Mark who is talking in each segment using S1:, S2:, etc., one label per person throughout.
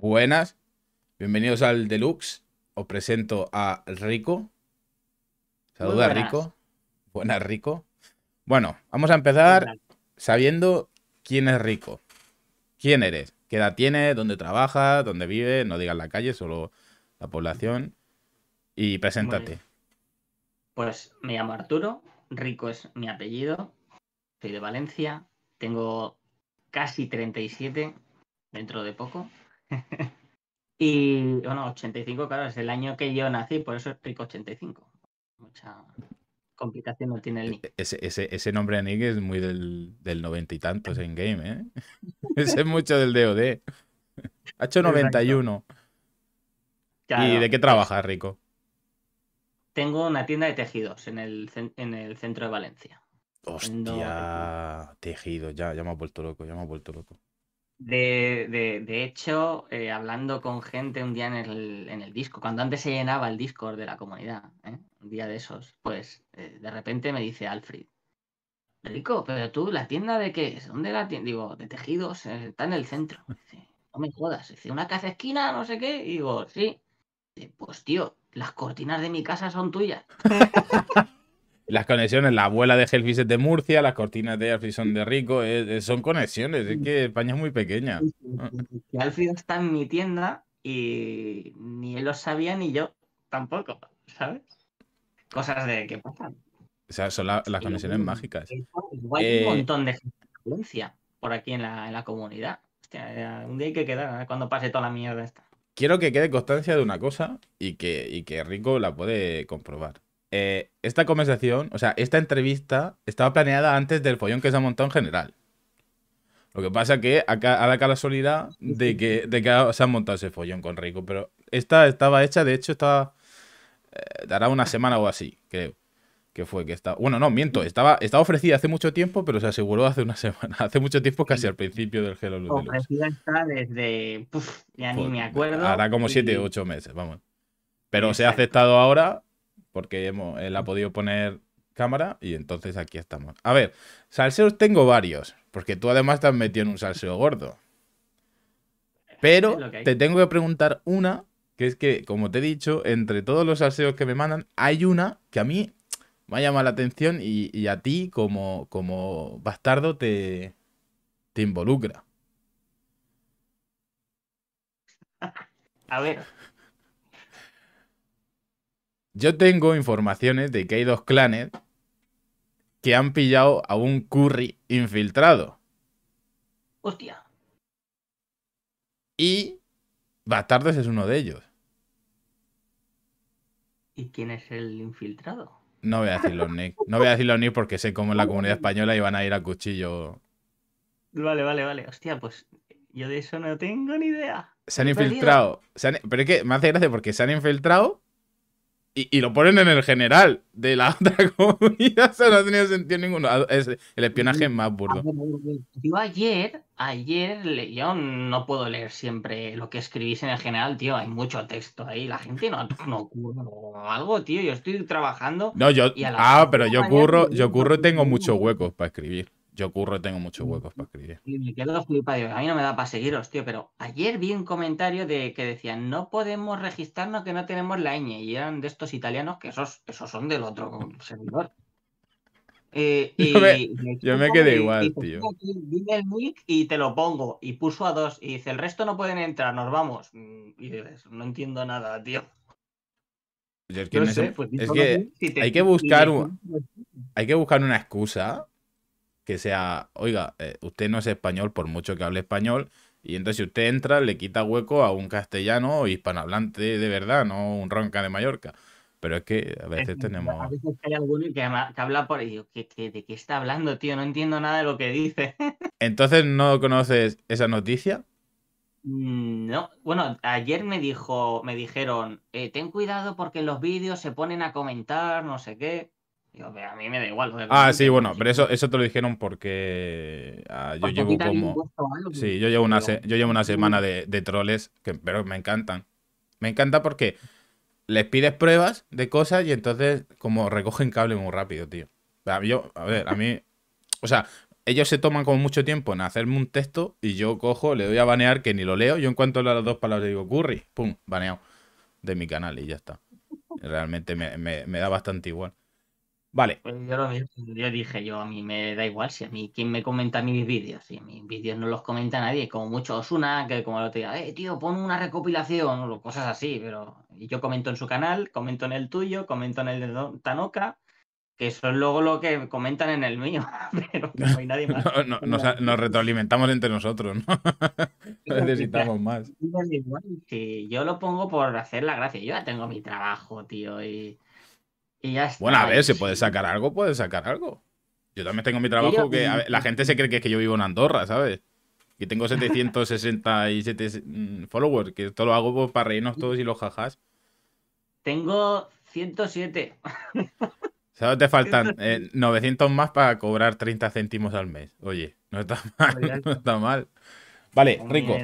S1: Buenas, bienvenidos al Deluxe. Os presento a Rico.
S2: Saluda, Rico.
S1: Buenas, Rico. Bueno, vamos a empezar sabiendo quién es Rico. ¿Quién eres? ¿Qué edad tiene? ¿Dónde trabaja? ¿Dónde vive? No digas la calle, solo la población. Y preséntate.
S2: Pues me llamo Arturo, Rico es mi apellido, soy de Valencia, tengo casi 37 dentro de poco. y bueno, 85, claro, es el año que yo nací, por eso es Rico 85. Mucha
S1: complicación no tiene el nick. E-, ese, nombre de nick es muy del, del noventa y tantos en game, ¿eh? ese es mucho del DOD. Ha hecho 91.
S2: ¿Y de qué trabajas, Rico? tengo una tienda de tejidos en el, en el centro de Valencia.
S1: Hostia, tejidos, ya, ya me ha vuelto loco, ya me ha vuelto loco.
S2: De, hecho, eh, hablando con gente un día en el, disco, cuando antes se llenaba el Discord de la comunidad, ¿eh? un día de esos, pues eh, de repente me dice Alfred, Rico, pero tú, ¿la tienda de qué es? ¿Dónde la tienda? Digo, de tejidos, está en el centro. no me jodas, dice, una casa esquina, no sé qué. Y digo, sí. pues tío, las cortinas de mi casa son tuyas.
S1: las conexiones, la abuela de Helfis es de Murcia, las cortinas de Alfis son de Rico, son conexiones, es que España es muy pequeña.
S2: Alfred está en mi tienda y ni él lo sabía ni yo tampoco, ¿sabes? Cosas de que pasan.
S1: O sea, son las conexiones mágicas. hay
S2: un eh, montón de gente por aquí en la, comunidad. Eh, un día hay que quedar ¿eh? cuando pase toda la mierda esta
S1: quiero que quede constancia de una cosa y que, Rico la puede comprobar. Eh, esta conversación, o sea, esta entrevista estaba planeada antes del follón que se ha montado en general. Lo que pasa que acá, a la casualidad de que, de que se ha montado ese follón con Rico, pero esta estaba hecha, de hecho, estaba. Eh, dará una semana o así, creo que fue que está. Bueno, no, miento, mm. estaba, estaba ofrecida hace mucho tiempo, pero se aseguró hace una semana. Hace mucho tiempo, casi al principio del Hello
S2: Ofrecida está
S1: desde. ya ni pues, me acuerdo. Hará como 7 u 8 meses, vamos. Pero se ha aceptado ahora porque hemos, él ha podido poner cámara y entonces aquí estamos. A ver, salseos tengo varios, porque tú además te has metido en un salseo gordo. Pero te tengo que preguntar una, que es que, como te he dicho, entre todos los salseos que me mandan, hay una que a mí me ha la atención y, a ti como, como bastardo te, te involucra. A ver. Yo tengo informaciones de que hay dos clanes que han pillado a un curry infiltrado. Hostia. Y Bastardos es uno de ellos.
S2: ¿Y quién es el infiltrado?
S1: No voy a decir los nick. No voy a decir los nick porque sé cómo en la comunidad española iban a ir a cuchillo.
S2: Vale, vale, vale. Hostia, pues yo de eso no tengo ni idea.
S1: Se han infiltrado. Pero es que me hace gracia porque se han infiltrado y, lo ponen en el general de la otra comunidad. sea, no ha tenido sentido ninguno. Ah, el espionaje más burdo.
S2: Ah, yo ayer, ayer, yo no puedo leer siempre lo que escribís en el general, tío. Hay mucho texto ahí. La gente no, no o algo, tío. Yo estoy trabajando. No, yo. ah, pero yo curro, yo curro y
S1: tengo muchos huecos para escribir. Yo curro tengo muchos huecos para escribir.
S2: Y me quedo flipado. A mí no me da para seguiros, tío, pero ayer vi un comentario de que decían no podemos registrarnos que no tenemos la ñ. Y eran de estos italianos que esos, esos son del otro servidor. Eh, yo, me, quedé igual, tío. Dime el nick y te lo pongo. Y puso a dos. Y dice, el resto no pueden entrar, nos vamos. Mm, y dices, no entiendo nada, tío.
S1: Yo es que, pues hay que buscar pues, hay que buscar una excusa que sea, oiga, eh, usted no es español por mucho que hable español, y entonces si usted entra le quita hueco a un castellano o hispanohablante de verdad, no un ronca de Mallorca. Pero es que a veces tenemos... A
S2: veces hay alguno que, habla por ello, de qué está hablando, tío? No entiendo nada de lo que dice.
S1: entonces, ¿no conoces esa noticia?
S2: Mm, no, bueno, ayer me dijo, me dijeron, eh, ten cuidado porque los vídeos se ponen a comentar, no sé qué a mí me da igual. ah, sí,
S1: bueno, pero eso, eso te lo dijeron porque ah, yo llevo como... Sí, pues, yo llevo una, yo llevo una semana de, troles, que, pero me encantan. Me encanta porque les pides pruebas de cosas y entonces como recogen cable muy rápido, tío. a ver, a mí... O sea, ellos se toman como mucho tiempo en hacerme un texto y yo cojo, le doy a banear que ni lo leo. Yo en cuanto a las dos palabras digo curry, pum, baneado de mi canal y ya está. Realmente me, me da bastante igual. Vale.
S2: Pues yo lo yo dije, yo a mí me da igual si a mí quién me comenta mis vídeos, si mis vídeos no los comenta nadie, como mucho Osuna, que como lo te diga, eh, tío, pon una recopilación, o cosas así, pero yo comento en su canal, comento en el tuyo, comento en el de Tanoka, que eso es luego lo que comentan en el mío, pero no hay nadie más. nos,
S1: retroalimentamos entre nosotros, ¿no? Necesitamos más.
S2: Sí, yo lo pongo por hacer la gracia, yo ya tengo mi trabajo, tío, y... Y Bueno, a ver, si
S1: puedes sacar algo, puedes sacar algo. Yo también tengo mi trabajo que mm, la mm. gente se cree que es que yo vivo en Andorra, ¿sabes? Y tengo 767 mm, followers, que esto lo hago pues, para reírnos todos y los jajás.
S2: Tengo 107.
S1: ¿Sabes? Te faltan 900 eh, más para cobrar 30 céntimos al mes. Oye, no está mal, no está mal. Vale, Rico,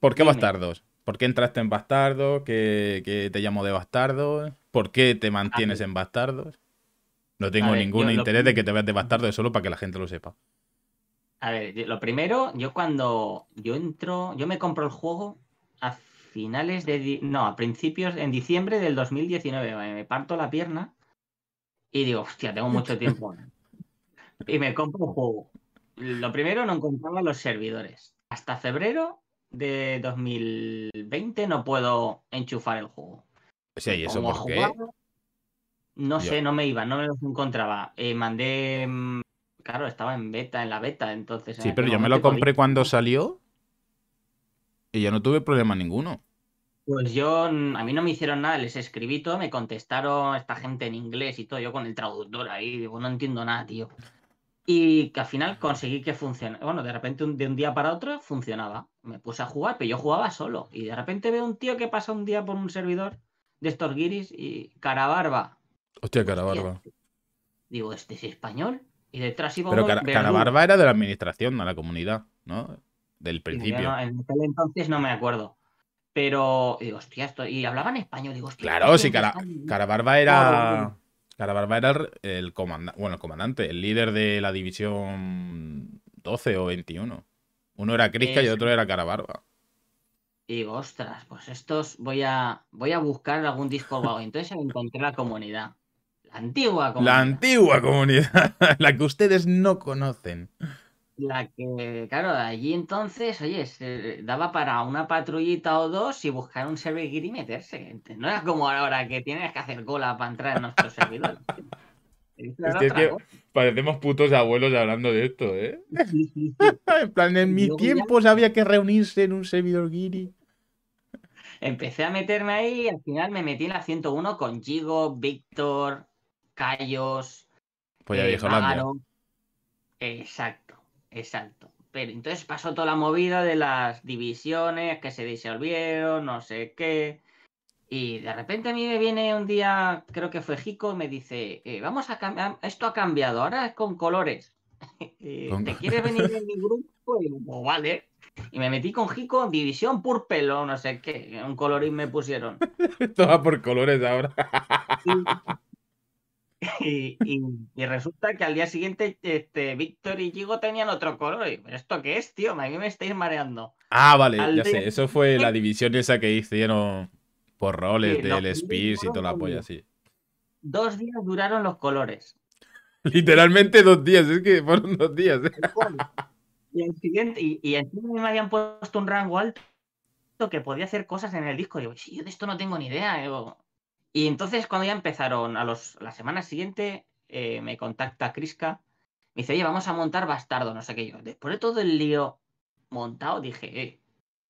S1: ¿por qué Bastardos? ¿Por qué entraste en bastardo? ¿Qué, te llamo de bastardo? ¿Por qué te mantienes en Bastardo? No tengo ningún interés de que te veas de bastardo, solo para que la gente lo sepa.
S2: A ver, lo primero, yo cuando yo entro, yo me compro el juego a finales de, no, a principios, en diciembre del 2019, me parto la pierna y digo, hostia, tengo mucho tiempo. y me compro el juego. Lo primero, no encontraba los servidores. Hasta febrero de 2020 no puedo enchufar el juego. O pues sea, ¿y eso no sé, no me iba, no me los encontraba. Eh, mandé mm, claro, estaba en beta, en la beta, entonces. Sí, eh, pero yo me lo compré
S1: cuando salió y yo no tuve problema ninguno.
S2: Pues yo, mm, a mí no me hicieron nada, les escribí todo, me contestaron esta gente en inglés y todo, yo con el traductor ahí, digo, no entiendo nada, tío y que al final conseguí que funcionara. Bueno, de repente de un día para otro funcionaba. Me puse a jugar, pero yo jugaba solo. Y de repente veo un tío que pasa un día por un servidor de estos guiris y Carabarba.
S1: Hostia, Carabarba. barba.
S2: Digo, ¿este es español? Y detrás iba Pero Cara barba
S1: era de la administración, de la comunidad, ¿no? Del principio. No,
S2: en aquel entonces no me acuerdo. Pero, digo, hostia, esto. Y hablaban español, digo, hostia. Claro, sí, Cara
S1: barba era. Carabarba era el, comandante, bueno, el comandante, el líder de la división 12 o 21. Uno era Crisca y otro era Carabarba.
S2: Y digo, ostras, pues estos voy a voy a buscar algún disco vago. Entonces
S1: encontré la comunidad. La antigua comunidad. La antigua comunidad, la que ustedes no conocen.
S2: La que, claro, allí entonces, oye, se daba para una patrullita o dos y buscar un servidor y meterse. No era como ahora que tienes que
S1: hacer cola para entrar en nuestro servidor. parecemos putos abuelos hablando de esto, ¿eh? en plan, en mi tiempo sabía había que reunirse en un servidor guiri.
S2: Empecé a meterme ahí y al final me metí en la 101 con Gigo, Víctor, Callos. Pues eh, Exacto. Exacto. Pero entonces pasó toda la movida de las divisiones que se disolvieron, no sé qué. Y de repente a mí me viene un día, creo que fue Jico, me dice, eh, vamos a cambiar, esto ha cambiado, ahora es con colores. ¿Te quieres venir en mi grupo? Y pues vale. Y me metí con Jico, división por pelo, no sé qué, un colorín me pusieron.
S1: Todo por colores ahora y,
S2: resulta que al día siguiente este, Víctor y Gigo tenían otro color. Y, ¿Esto qué es, tío? A mí me estáis mareando.
S1: Ah, vale, ya sé. Eso fue la división esa que hicieron por roles del Spears y toda la polla, sí.
S2: Dos días duraron los colores.
S1: Literalmente dos días, es que
S2: fueron dos días. Y, el siguiente, y, me habían puesto un rango alto que podía hacer cosas en el disco. yo, sí, yo de esto no tengo ni idea. Digo, y entonces cuando ya empezaron, a los, la semana siguiente eh, me contacta Crisca, me dice, oye, vamos a montar Bastardo, no sé qué yo. Después de todo el lío montado, dije, eh,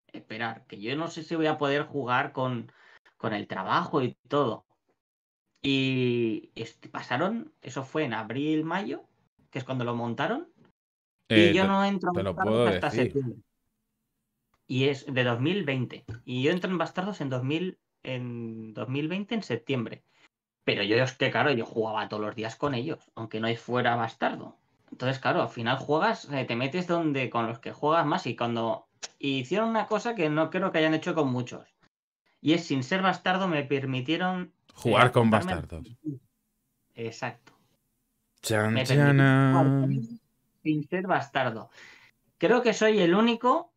S2: esperar, que yo no sé si voy a poder jugar con, con el trabajo y todo. Y este, pasaron, eso fue en abril, mayo, que es cuando lo montaron.
S1: y eh, yo no entro hasta septiembre.
S2: Y es de 2020. Y yo entro en Bastardos en 2000 en 2020 en septiembre. Pero yo es que, claro, yo jugaba todos los días con ellos, aunque no fuera bastardo. Entonces, claro, al final juegas, eh, te metes donde con los que juegas más y cuando hicieron una cosa que no creo que hayan hecho con muchos. Y es sin ser bastardo me permitieron eh, jugar con bastardos. Exacto.
S1: Ah.
S2: sin ser bastardo. Creo que soy el único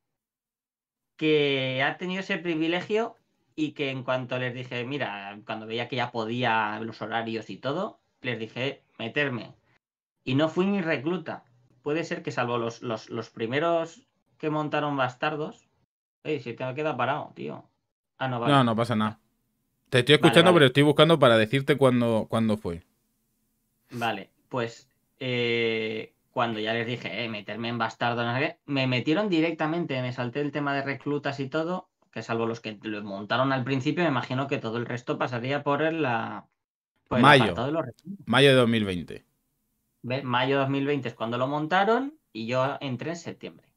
S2: que ha tenido ese privilegio y que en cuanto les dije, mira, cuando veía que ya podía los horarios y todo, les dije, meterme. Y no fui ni recluta. Puede ser que salvo los, los, los primeros que montaron bastardos. Ey, si te queda parado, tío. Ah, no, no, no
S1: pasa nada. Te estoy escuchando, pero estoy buscando para decirte cuándo, fue.
S2: Vale, pues eh, cuando ya les dije, eh, meterme en bastardo, me metieron directamente, me salté el tema de reclutas y todo, que salvo los que lo montaron al principio, me imagino que todo el resto pasaría por el, la,
S1: mayo, de los mayo de 2020.
S2: Mayo de 2020 es cuando lo montaron y yo entré en septiembre.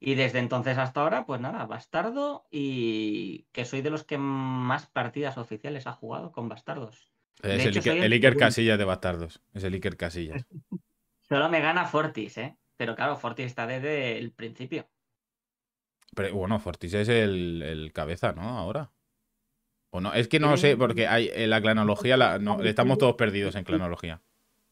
S2: Y desde entonces hasta ahora, pues nada, Bastardo y que soy de los que más partidas oficiales ha jugado con Bastardos. es el, el, Iker
S1: Casillas de Bastardos. Es el Iker Casillas.
S2: Solo me gana Fortis, ¿eh? Pero claro, Fortis está desde el principio.
S1: Pero bueno, Fortis es el, cabeza, ¿no? Ahora. O no, es que no sé, eh, porque hay la clanología, la, no, eh, estamos eh, todos perdidos en clanología.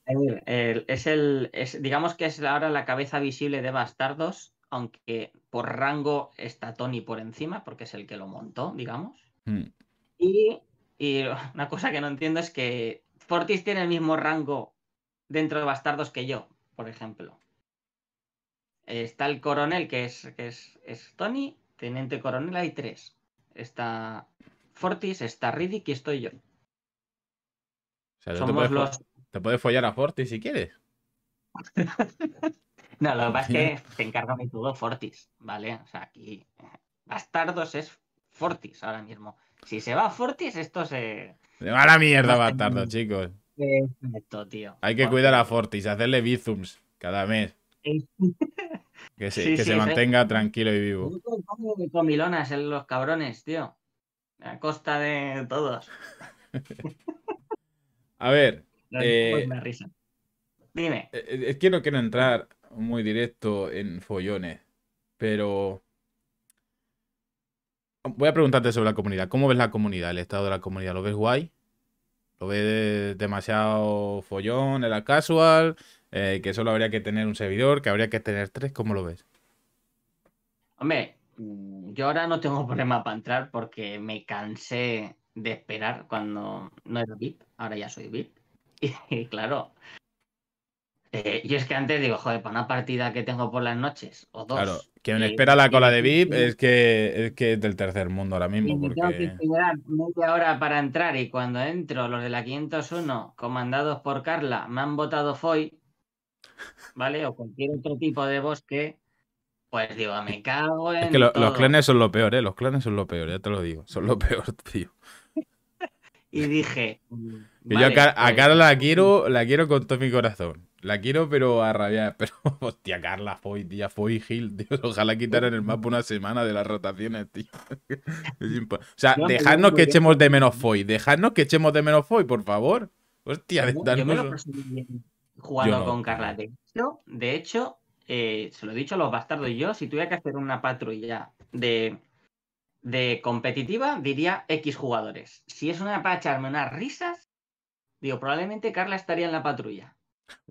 S2: es el, digamos que es ahora la cabeza visible de Bastardos, aunque por rango está Tony por encima, porque es el que lo montó, digamos. Hmm. Y, y, una cosa que no entiendo es que Fortis tiene el mismo rango dentro de Bastardos que yo, por ejemplo está el coronel, que es, que es, Tony, teniente coronel, hay tres. Está Fortis, está Riddick y estoy yo.
S1: Somos te, puedes los... te puedes follar a Fortis si quieres.
S2: no, lo que pasa es que se encarga de todo Fortis, ¿vale? O sea, aquí eh, Bastardos es Fortis ahora mismo. Si se va a Fortis, esto se...
S1: va a la mierda, bastardo chicos.
S2: Perfecto, tío. Hay que cuidar
S1: a Fortis, hacerle bizums cada mes. que se, que se mantenga tranquilo y vivo.
S2: Comilonas en eh, los cabrones, tío. A costa de todos.
S1: a ver. Eh, Dime. Eh, es que no quiero entrar muy directo en follones, pero. Voy a preguntarte sobre la comunidad. ¿Cómo ves la comunidad, el estado de la comunidad? ¿Lo ves guay? ¿Lo ves demasiado follón? ¿Era casual? Eh, que solo habría que tener un servidor, que habría que tener tres, ¿cómo lo ves?
S2: Hombre, mm, yo ahora no tengo problema para entrar porque me cansé de esperar cuando no era VIP, ahora ya soy VIP. Y, claro, eh, yo es que antes digo, joder, para una partida que tengo por las noches, o dos. Claro, quien espera la cola de VIP es
S1: que, es que del tercer mundo ahora mismo. Porque... Tengo que
S2: esperar media hora para entrar y cuando entro, los de la 501, comandados por Carla, me han votado Foy ¿vale? O cualquier otro tipo de bosque, pues digo, me cago en. los clanes
S1: son lo peor, ¿eh? Los clanes son lo peor, ya te lo digo. Son lo peor, tío.
S2: y dije.
S1: Mm, yo a, pues, Carla la mm. quiero, la quiero con todo mi corazón. La quiero, pero a rabia Pero, hostia, Carla, Foy, tía, fue hill tío. Ojalá quitaran el mapa una semana de las rotaciones, tío. o sea, dejadnos que echemos de menos Foy. Dejadnos que echemos de menos Foy, por favor. Hostia,
S2: jugando con Carla. De hecho, de hecho eh, se lo he dicho a los bastardos yo, si tuviera que hacer una patrulla de, competitiva, diría X jugadores. Si es una para echarme unas risas, digo, probablemente Carla estaría en la patrulla.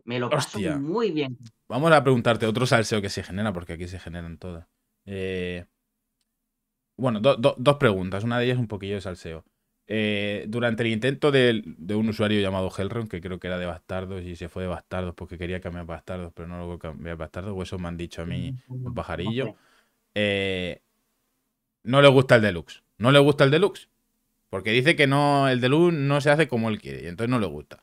S2: Me lo paso muy bien.
S1: Vamos a preguntarte otro salseo que se genera, porque aquí se generan todas. Eh, bueno, dos preguntas. Una de ellas es un poquillo de salseo. Eh, durante el intento de, un usuario llamado Hellron, que creo que era de Bastardos y se fue de Bastardos porque quería cambiar Bastardos, pero no lo cambiar Bastardos, o eso me han dicho a mí mm, un pajarillo. Eh, no le gusta el deluxe. No le gusta el deluxe. Porque dice que no el deluxe no se hace como él quiere y entonces no le gusta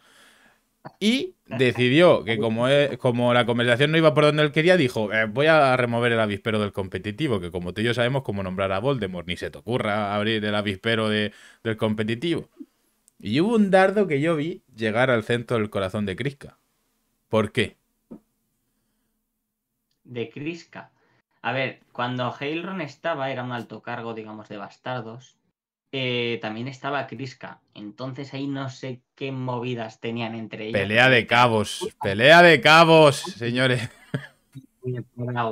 S1: y decidió que e, como, la conversación no iba por donde él quería, dijo, eh, voy a remover el avispero del competitivo, que como tú y yo sabemos cómo nombrar a Voldemort, ni se te ocurra abrir el avispero del competitivo. Y hubo un dardo que yo vi llegar al centro del corazón de Crisca. ¿Por qué?
S2: De Crisca. A ver, cuando Heilron estaba, era un alto cargo, digamos, de bastardos, eh, también estaba Crisca. Entonces ahí no sé qué movidas tenían entre ellos. Pelea
S1: de cabos, pelea de cabos, señores.
S2: Para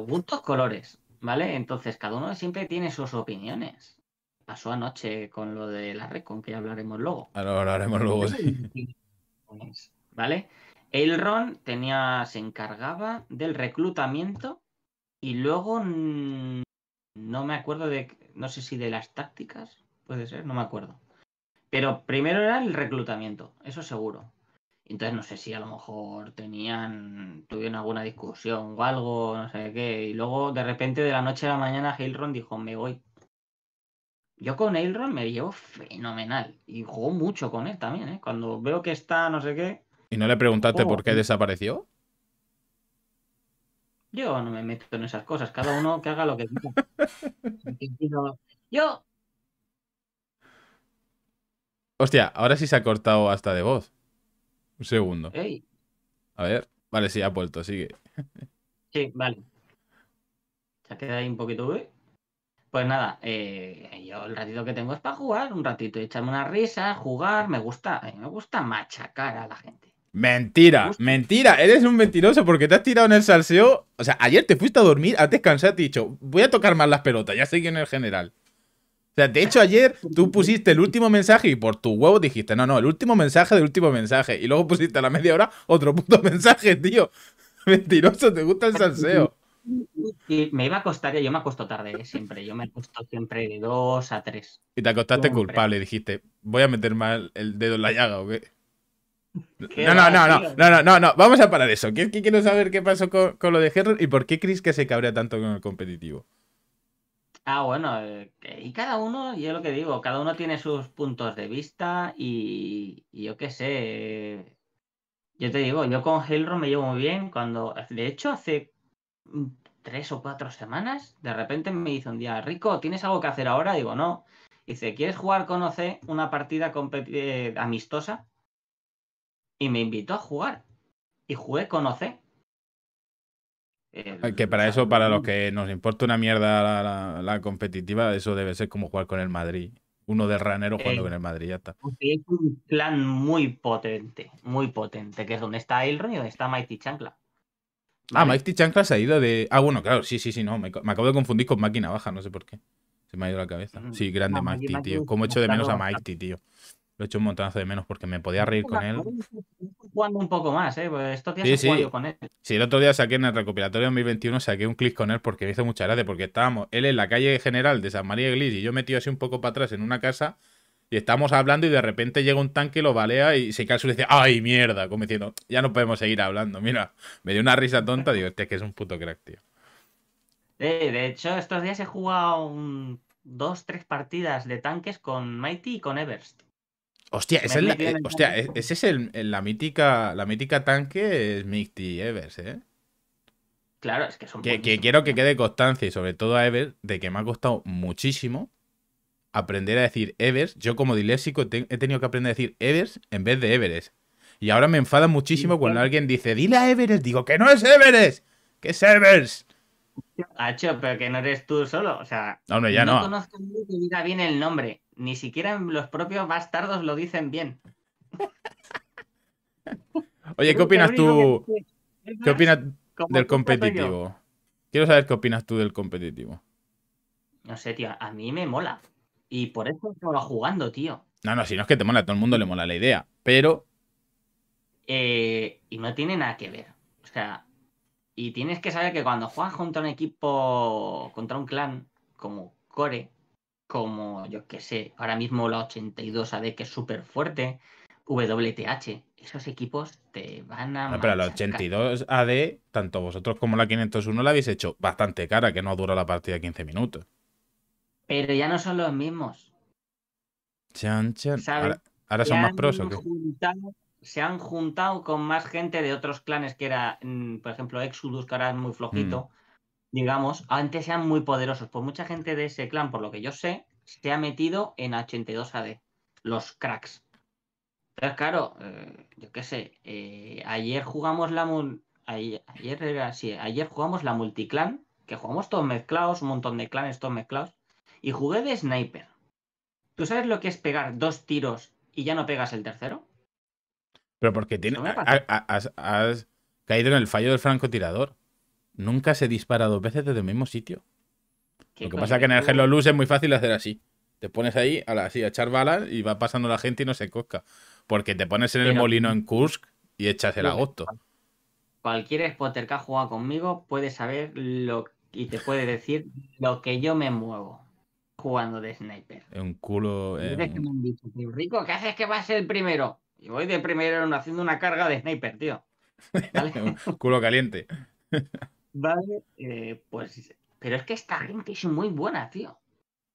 S2: colores, ¿vale? Entonces cada uno siempre tiene sus opiniones. Pasó anoche con lo de la Recon, que hablaremos luego.
S1: hablaremos luego, sí.
S2: ¿Vale? Ron tenía, se encargaba del reclutamiento y luego no me acuerdo de, no sé si de las tácticas puede ser, no me acuerdo. Pero primero era el reclutamiento, eso seguro. Entonces no sé si a lo mejor tenían, tuvieron alguna discusión o algo, no sé qué. Y luego de repente de la noche a la mañana Heilron dijo, me voy. Yo con Heilron me llevo fenomenal. Y juego mucho con él también, ¿eh? Cuando veo que está, no sé qué.
S1: ¿Y no le preguntaste oh. por qué desapareció?
S2: Yo no me meto en esas cosas, cada uno que haga lo que quiera. Yo
S1: Hostia, ahora sí se ha cortado hasta de voz. Un segundo. A ver. Vale, sí, ha vuelto, sigue.
S2: Sí, vale. Se ha quedado ahí un poquito, ¿eh? Pues nada, eh, yo el ratito que tengo es para jugar, un ratito, echarme una risa, jugar, me gusta, me gusta machacar a la gente.
S1: Mentira, mentira, eres un mentiroso porque te has tirado en el salseo. O sea, ayer te fuiste a dormir, a descansado y te has dicho, voy a tocar más las pelotas, ya sé quién es el general. O sea, de hecho ayer tú pusiste el último mensaje y por tu huevo dijiste, no, no, el último mensaje del último mensaje. Y luego pusiste a la media hora otro puto mensaje, tío. Mentiroso, te gusta el salseo.
S2: Y me iba a acostar, yo me acuesto tarde ¿eh? siempre, yo me acuesto
S1: siempre de dos a tres. Y te acostaste culpable, dijiste, voy a meter mal el dedo en la llaga o qué. no, no, no, no, no, no, no, no, vamos a parar eso. Quiero, saber qué pasó con, lo de Herron y por qué crees que se cabrea tanto con el competitivo.
S2: Ah, bueno, eh, y cada uno, yo lo que digo, cada uno tiene sus puntos de vista y, yo qué sé. Yo te digo, yo con Hellro me llevo muy bien. Cuando, de hecho, hace tres o cuatro semanas, de repente me dice un día, Rico, ¿tienes algo que hacer ahora? Digo, no. Dice, ¿quieres jugar con OC una partida eh, amistosa? Y me invitó a jugar. Y jugué con OC. Ah, que para eso, para los
S1: que nos importa una mierda la, competitiva, eso debe ser como jugar con el Madrid. Uno de ranero jugando eh, con el Madrid, ya está. Es un clan
S2: muy potente, muy potente, que es donde está el y donde está Mighty Chancla.
S1: Ah, Mighty Chancla se ha ido de. Ah, bueno, claro, sí, sí, sí, no. Me, me, acabo de confundir con Máquina Baja, no sé por qué. Se me ha ido la cabeza. Mm. Sí, grande ah, Mighty, tío. ¿Cómo echo de menos a Mighty, tío? Lo he hecho un montonazo de menos porque me podía reír con él
S2: jugando un poco más, ¿eh? Pues estos días sí, con él.
S1: Sí, el otro día saqué en el recopilatorio 2021, saqué un clic con él porque me hizo mucha gracia, porque estábamos, él en la calle general de San María Iglesias y yo metido así un poco para atrás en una casa y estamos hablando y de repente llega un tanque, y lo balea y se cae y dice, ¡ay, mierda! Como diciendo, ya no podemos seguir hablando, mira. Me dio una risa tonta, digo, este que es un puto crack, tío.
S2: Eh, de hecho, estos días he jugado un, dos, tres partidas de tanques con Mighty y con Everest.
S1: Hostia, eh, es el, ese es el, la, mítica, la mítica tanque es Mickey Evers, ¿eh? Claro, es que son... quiero que quede constancia y sobre todo a Evers de que me ha costado muchísimo aprender a decir Evers. Yo como diléxico he tenido que aprender a decir Evers en vez de Everest. Y ahora me enfada muchísimo cuando alguien dice, dile a Evers, Digo, que no es Evers que es Evers.
S2: pero que no eres tú solo. O sea,
S1: no, ya no. conozco
S2: que diga bien el nombre. Ni siquiera los propios bastardos lo dicen bien.
S1: Oye, ¿qué opinas tú? ¿Qué opinas del competitivo? Quiero saber qué opinas tú del competitivo.
S2: No sé, tío, a mí me mola. Y por eso va jugando, tío.
S1: No, no, si no es que te mola, a todo el mundo le mola la idea, pero...
S2: Eh, y no tiene nada que ver. O sea, y tienes que saber que cuando juegas contra un equipo, contra un clan como Core, como, yo qué sé, ahora mismo la 82 AD, que es súper fuerte, WTH, esos equipos te van a... No, ah, pero la 82
S1: AD, tanto vosotros como la 501 la habéis hecho bastante cara, que no dura la partida 15 minutos.
S2: Pero ya no son los mismos.
S1: Ahora, son más pros o qué?
S2: se han juntado con más gente de otros clanes que era, mm, por ejemplo, Exodus, que ahora es muy mm. flojito digamos, antes sean muy poderosos. Pues mucha gente de ese clan, por lo que yo sé, se ha metido en 82 AD, los cracks. Pero claro, eh, yo qué sé, eh, ayer jugamos la... ayer, jugamos la multiclan, que jugamos todos mezclados, un montón de clanes todos mezclados, y jugué de sniper. ¿Tú sabes lo que es pegar dos tiros y ya no pegas el tercero?
S1: Pero porque tiene, has caído en el fallo del francotirador. Nunca se dispara dos veces desde el mismo sitio. Lo que pasa es que en el Hello Luz es muy fácil hacer así. Te pones ahí a, así, a echar balas y va pasando la gente y no se cosca. Porque te pones en el molino en Kursk y echas el agosto.
S2: Cualquier spotter que ha jugado conmigo puede saber lo y te puede decir lo que yo me muevo jugando de sniper.
S1: Un culo.
S2: ¿qué haces que vas el primero? Y voy de primero haciendo una carga de sniper, tío.
S1: culo caliente.
S2: Vale, eh, pues. Pero es que esta gente es muy buena, tío.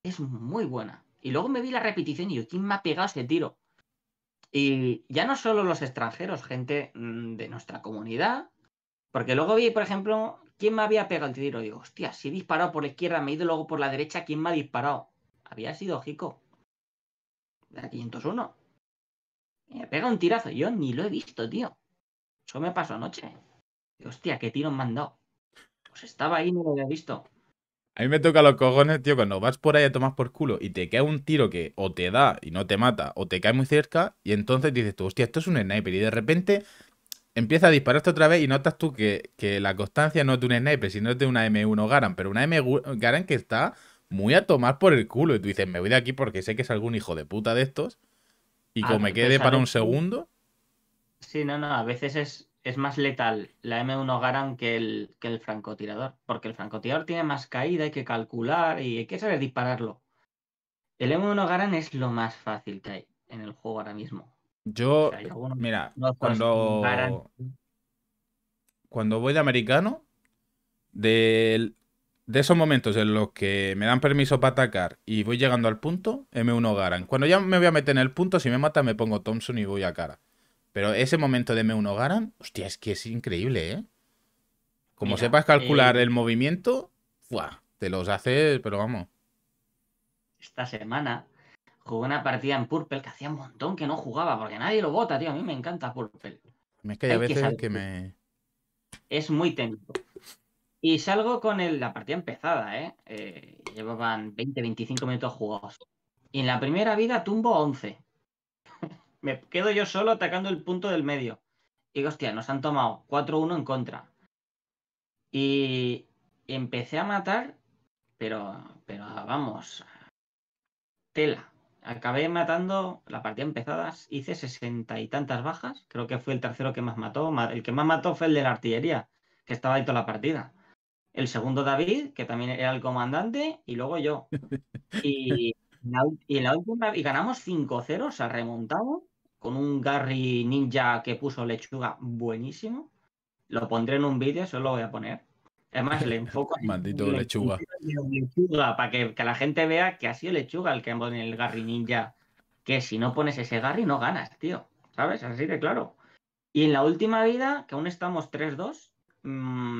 S2: Es muy buena. Y luego me vi la repetición y yo, ¿quién me ha pegado ese tiro? Y ya no solo los extranjeros, gente mm, de nuestra comunidad, porque luego vi, por ejemplo, quién me había pegado el tiro. Digo, hostia, si he disparado por la izquierda, me he ido luego por la derecha, ¿quién me ha disparado? Había sido Jico. De la 501. Me pega un tirazo. Yo ni lo he visto, tío. Eso me pasó anoche. Hostia, qué tiro me han dado. Pues estaba ahí, no lo había visto.
S1: A mí me toca los cojones, tío, cuando vas por ahí a tomar por culo y te cae un tiro que o te da y no te mata, o te cae muy cerca, y entonces dices tú, hostia, esto es un sniper, y de repente empieza a dispararte otra vez y notas tú que, que la constancia no es de un sniper, sino es de una M1 Garan, pero una M1 Garan que está muy a tomar por el culo, y tú dices, me voy de aquí porque sé que es algún hijo de puta de estos, y ah, como me quede para un segundo.
S2: Sí, no, no, a veces es es más letal la M1 Garand que el, que el francotirador, porque el francotirador tiene más caída, hay que calcular y hay que saber dispararlo. El M1 Garand es lo más fácil que hay en el juego ahora mismo.
S1: Yo, mira, cuando, cuando voy de americano, de, de, esos momentos en los que me dan permiso para atacar y voy llegando al punto, M1 Garand. Cuando ya me voy a meter en el punto, si me mata me pongo Thompson y voy a cara. Pero ese momento de M1 Garan, hostia, es que es increíble, ¿eh?
S2: Como sepas calcular eh,
S1: el movimiento, te los haces, pero vamos.
S2: Esta semana jugué una partida en Purple que hacía un montón que no jugaba, porque nadie lo vota, tío. A mí me encanta Purple.
S1: Es que hay, a veces que, que, me.
S2: Es muy técnico. Y salgo con la partida empezada, ¿eh? ¿eh? Llevaban 20, 25 minutos jugados. Y en la primera vida tumbo 11 me quedo yo solo atacando el punto del medio. Y hostia, nos han tomado 4-1 en contra. Y empecé a matar, pero, pero vamos, tela. Acabé matando la partida empezada, hice sesenta y tantas bajas. Creo que fue el tercero que más mató. El que más mató fue el de la artillería, que estaba ahí toda la partida. El segundo David, que también era el comandante, y luego yo. Y, la, y, y ganamos 5-0, o sea, remontamos con un Garry Ninja que puso lechuga buenísimo. Lo pondré en un vídeo, eso lo voy a poner. Además, le enfoco.
S1: Maldito lechuga.
S2: Para que, la gente vea que ha sido lechuga el que pone el Garry Ninja. Que si no pones ese Garry, no ganas, tío. ¿Sabes? Así de claro. Y en la última vida, que aún estamos 3-2, mm,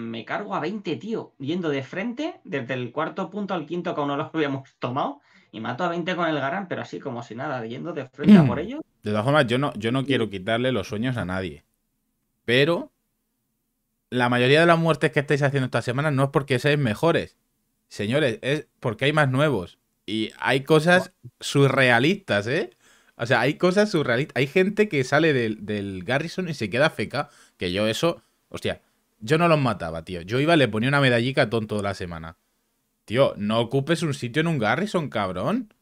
S2: me cargo a 20, tío. Yendo de frente, desde el cuarto punto al quinto, que aún no lo habíamos tomado y mato a 20 con el Garán, pero así como si nada, yendo de frente por mm. ellos.
S1: De todas formas, yo no, yo no quiero quitarle los sueños a nadie. Pero la mayoría de las muertes que estáis haciendo esta semana no es porque seáis mejores. Señores, es porque hay más nuevos. Y hay cosas surrealistas, ¿eh? O sea, hay cosas surrealistas. Hay gente que sale del, Garrison y se queda feca. Que yo eso, hostia, yo no los mataba, tío. Yo iba, le ponía una medallica tonto la semana. Tío, no ocupes un sitio en un Garrison, cabrón.